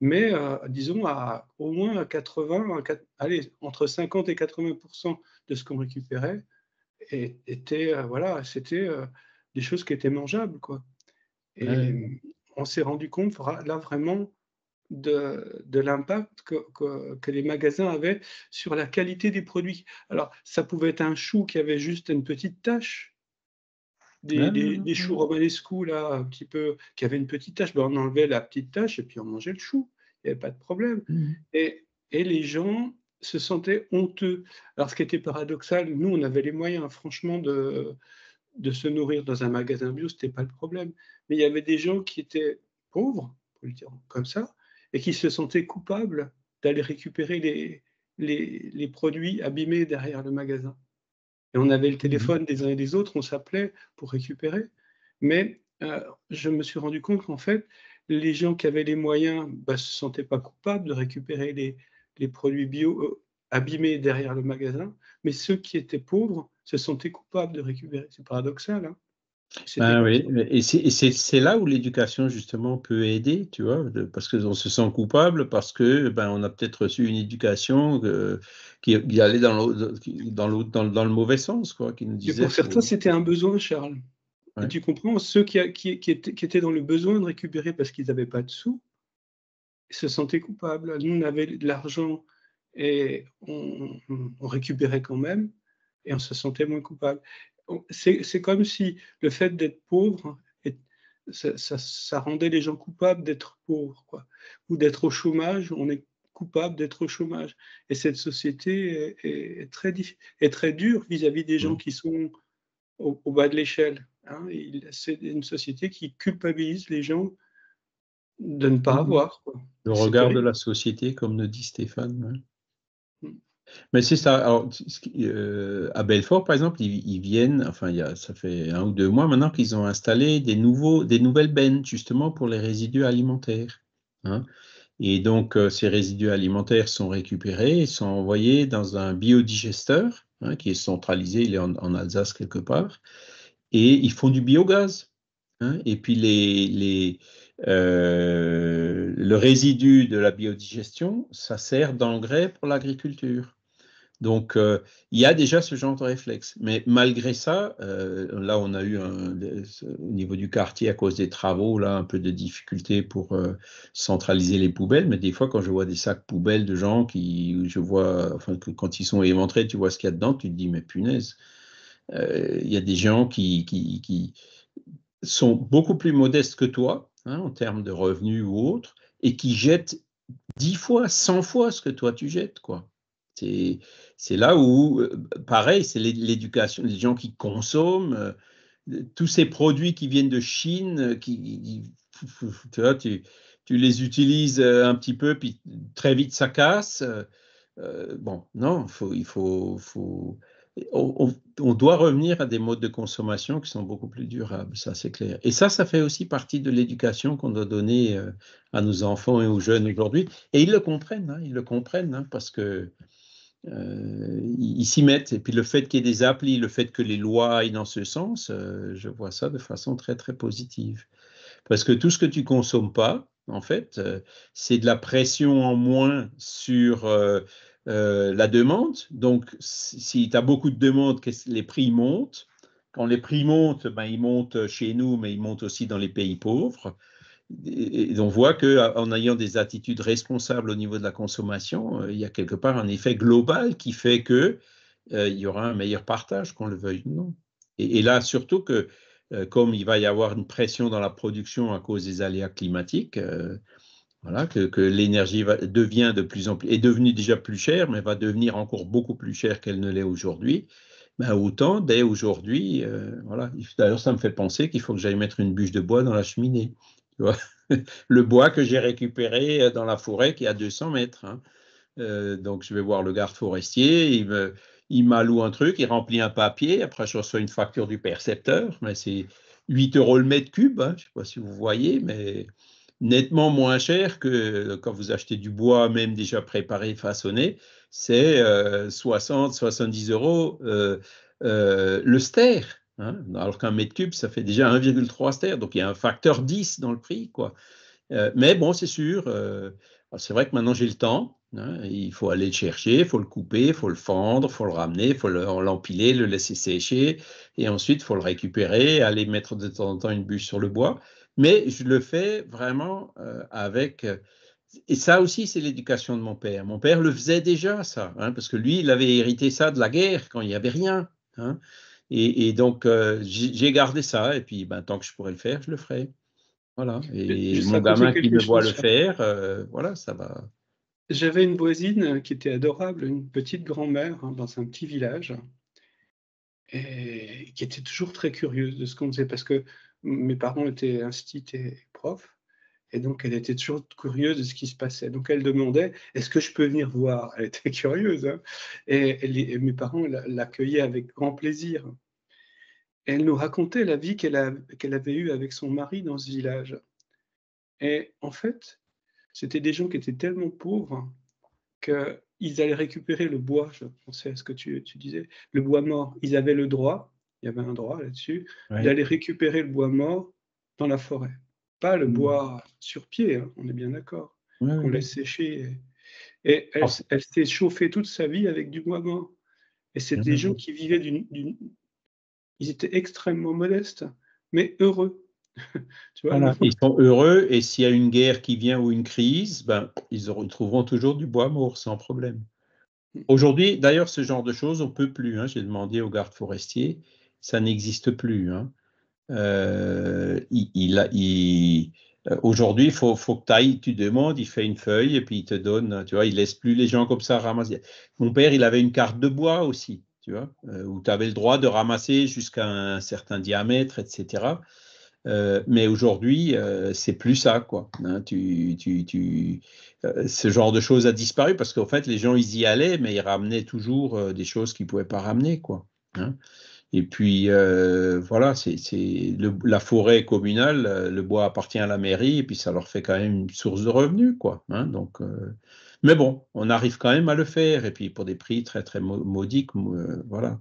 mais euh, disons à au moins à 80, allez, entre 50 et 80 de ce qu'on récupérait était, euh, voilà, c'était euh, des choses qui étaient mangeables, quoi. Et on s'est rendu compte là vraiment de, l'impact que, que, les magasins avaient sur la qualité des produits. Alors, ça pouvait être un chou qui avait juste une petite tache, des, choux romanescu là, un petit peu, qui avaient une petite tache, ben on enlevait la petite tache et puis on mangeait le chou. Il n'y avait pas de problème. Mmh. Et, et, les gens se sentaient honteux. Alors, ce qui était paradoxal, nous, on avait les moyens, franchement, de, de se nourrir dans un magasin bio, ce n'était pas le problème. Mais il y avait des gens qui étaient pauvres, pour le dire comme ça, et qui se sentaient coupables d'aller récupérer les, les, les produits abîmés derrière le magasin. Et on avait le mhm. téléphone des uns et des autres, on s'appelait pour récupérer. Mais euh, je me suis rendu compte qu'en fait, les gens qui avaient les moyens ne bah, se sentaient pas coupables de récupérer les, produits bio euh, abîmés derrière le magasin, mais ceux qui étaient pauvres se sentaient coupables de récupérer. C'est paradoxal. Hein. Ben oui, et c'est là où l'éducation justement peut aider, tu vois, parce qu'on se sent coupable, parce que ben, on a peut-être reçu une éducation euh, qui, allait dans, dans, dans, le mauvais sens, quoi, qui nous disait. pour certains, c'était un besoin, Charles. tu comprends, ceux qui, qui, étaient, dans le besoin de récupérer parce qu'ils n'avaient pas de sous, se sentaient coupables. Nous, on avait de l'argent et on, on récupérait quand même et on se sentait moins coupable c'est comme si le fait d'être pauvre, ça, rendait les gens coupables d'être pauvres, ou d'être au chômage, on est coupable d'être au chômage. Et cette société est, très, très, dure vis-à-vis des gens mmh. qui sont au, bas de l'échelle. Hein. C'est une société qui culpabilise les gens de ne pas mmh. avoir. Le regard de la société, comme le dit Stéphane. Mais c'est ça. Alors, euh, à Belfort, par exemple, ils, viennent, enfin, il y a, ça fait un ou deux mois maintenant qu'ils ont installé des, nouveaux, des nouvelles bennes, justement, pour les résidus alimentaires. Hein. Et donc, euh, ces résidus alimentaires sont récupérés et sont envoyés dans un biodigesteur, hein, qui est centralisé, il est en, Alsace quelque part, et ils font du biogaz. Hein. Et puis, les, les euh, le résidu de la biodigestion, ça sert d'engrais pour l'agriculture. Donc, euh, il y a déjà ce genre de réflexe. Mais malgré ça, euh, là, on a eu au niveau du quartier, à cause des travaux, là, un peu de difficulté pour euh, centraliser les poubelles. Mais des fois, quand je vois des sacs poubelles de gens qui, je vois, enfin, quand ils sont éventrés, tu vois ce qu'il y a dedans, tu te dis, mais punaise, il y a des gens qui, sont beaucoup plus modestes que toi, hein, en termes de revenus ou autres, et qui jettent 10 fois, 100 fois ce que toi tu jettes, quoi. C'est là où, euh, pareil, c'est l'éducation, les gens qui consomment, euh, tous ces produits qui viennent de Chine, euh, qui, tu, tu, les utilises un petit peu, puis très vite ça casse. bon, non, faut, il faut, faut on, doit revenir à des modes de consommation qui sont beaucoup plus durables, ça c'est clair. Et ça, ça fait aussi partie de l'éducation qu'on doit donner à nos enfants et aux jeunes aujourd'hui. Et ils le comprennent, hein, ils le comprennent, hein, parce que euh, ils s'y mettent. Et puis le fait qu'il y ait des applis, le fait que les lois aillent dans ce sens, euh, je vois ça de façon très très positive. Parce que tout ce que tu consommes pas, en fait, euh, c'est de la pression en moins sur la demande. Donc, si, tu as beaucoup de demandes, les prix montent. Quand les prix montent, ben, ils montent chez nous, mais ils montent aussi dans les pays pauvres et on voit qu'en ayant des attitudes responsables au niveau de la consommation, euh, il y a quelque part un effet global qui fait que euh, il y aura un meilleur partage, qu'on le veuille ou non. Et, là, surtout que euh, comme il va y avoir une pression dans la production à cause des aléas climatiques, voilà, que, l'énergie devient de plus en plus, est devenue déjà plus chère, mais va devenir encore beaucoup plus chère qu'elle ne l'est aujourd'hui. Ben, autant dès aujourd'hui, voilà. D'ailleurs, ça me fait penser qu'il faut que j'aille mettre une bûche de bois dans la cheminée. le bois que j'ai récupéré euh, dans la forêt qui est à 200 mètres. Hein. Euh, donc, je vais voir le garde forestier, il il m'alloue un truc, il remplit un papier, après je reçois une facture du percepteur, mais c'est 8 euros le mètre cube, hein. je ne sais pas si vous voyez, mais nettement moins cher que euh, quand vous achetez du bois même déjà préparé, façonné, c'est 60, 70 euros le ster. Hein. alors qu'un mètre cube, ça fait déjà 1,3 ster. donc il y a un facteur 10 dans le prix. Quoi. Euh, mais bon, c'est sûr, euh, c'est vrai que maintenant j'ai le temps, hein, il faut aller le chercher, il faut le couper, il faut le fendre, il faut le ramener, il faut l'empiler, le, laisser sécher, et ensuite il faut le récupérer, aller mettre de temps en temps une bûche sur le bois. Mais je le fais vraiment euh, avec... Et ça aussi, c'est l'éducation de mon père. Mon père le faisait déjà, ça, hein, parce que lui, il avait hérité ça de la guerre, quand il n'y avait rien. Et, donc, euh, j'ai gardé ça. Et puis, ben, tant que je pourrais le faire, je le ferai. Voilà. Et, mon gamin qui me voit le faire, euh, voilà, ça va. J'avais une voisine euh, qui était adorable, une petite grand-mère hein, dans un petit village, et qui était toujours très curieuse de ce qu'on faisait parce que mes parents étaient instituts et profs. Et donc, elle était toujours curieuse de ce qui se passait. Donc, elle demandait Est-ce que je peux venir voir Elle était curieuse. Hein. et, mes parents l'accueillaient avec grand plaisir. elle nous racontait la vie qu'elle avait eue avec son mari dans ce village. Et en fait, c'était des gens qui étaient tellement pauvres qu'ils allaient récupérer le bois, je pensais à ce que tu, disais, le bois mort. Ils avaient le droit, il y avait un droit là-dessus, d'aller récupérer le bois mort dans la forêt pas le mm. bois sur pied, hein, on est bien d'accord. on laisse sécher. Et, elle, s'est chauffée toute sa vie avec du bois mort. Et c'est des gens qui vivaient d'une. Ils étaient extrêmement modestes, mais heureux. tu vois, Ils sont heureux et s'il y a une guerre qui vient ou une crise, ben, ils, retrouveront trouveront toujours du bois mort sans problème. Mm. Aujourd'hui, d'ailleurs, ce genre de choses, on ne peut plus. Hein, j'ai demandé aux gardes forestiers, ça n'existe plus. Hein. Euh, il, euh, aujourd'hui, il faut, que tu ailles, tu demandes, il fait une feuille et puis il te donne, tu vois, il laisse plus les gens comme ça ramasser. Mon père, il avait une carte de bois aussi, tu vois, euh, où tu avais le droit de ramasser jusqu'à un certain diamètre, etc. mais aujourd'hui, c'est plus ça, quoi. Hein. tu, ce genre de choses a disparu parce qu'en fait, les gens, ils y allaient, mais ils ramenaient toujours des choses qu'ils ne pouvaient pas ramener, quoi. Hein. Et puis euh, voilà, c'est la forêt communale, euh, le bois appartient à la mairie, et puis ça leur fait quand même une source de revenus, quoi. Hein, donc, euh. mais bon, on arrive quand même à le faire, et puis pour des prix très très modiques, voilà.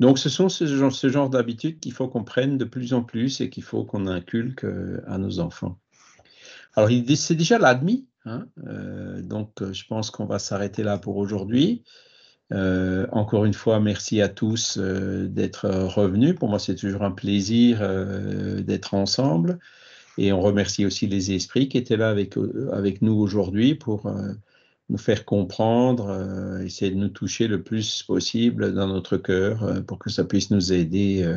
Donc ce sont ce genre, d'habitudes qu'il faut qu'on prenne de plus en plus et qu'il faut qu'on inculque à nos enfants. Alors c'est déjà l'admis, hein, donc je pense qu'on va s'arrêter là pour aujourd'hui. Euh, encore une fois, merci à tous euh, d'être euh, revenus. Pour moi, c'est toujours un plaisir d'être ensemble. Et on remercie aussi les esprits qui étaient là avec, avec nous aujourd'hui pour nous faire comprendre, essayer de nous toucher le plus possible dans notre cœur pour que ça puisse nous aider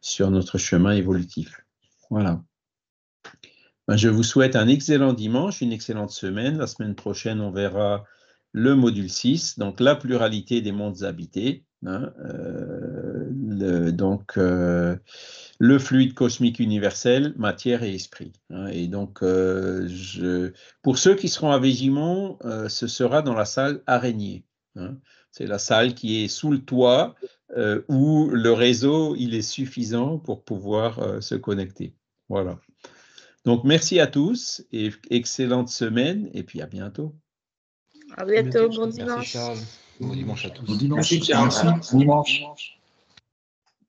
sur notre chemin évolutif. Voilà. Ben, je vous souhaite un excellent dimanche, une excellente semaine. La semaine prochaine, on verra le module 6, donc la pluralité des mondes habités, hein, euh, le, donc euh, le fluide cosmique universel, matière et esprit. Hein. et donc, euh, je, pour ceux qui seront à Végimont, ce sera dans la salle araignée. Hein. C'est la salle qui est sous le toit où le réseau il est suffisant pour pouvoir se connecter. Voilà. Donc merci à tous et excellente semaine et puis à bientôt. À bientôt, bon dimanche. Bon dimanche à tous. Bon dimanche. Bon dimanche.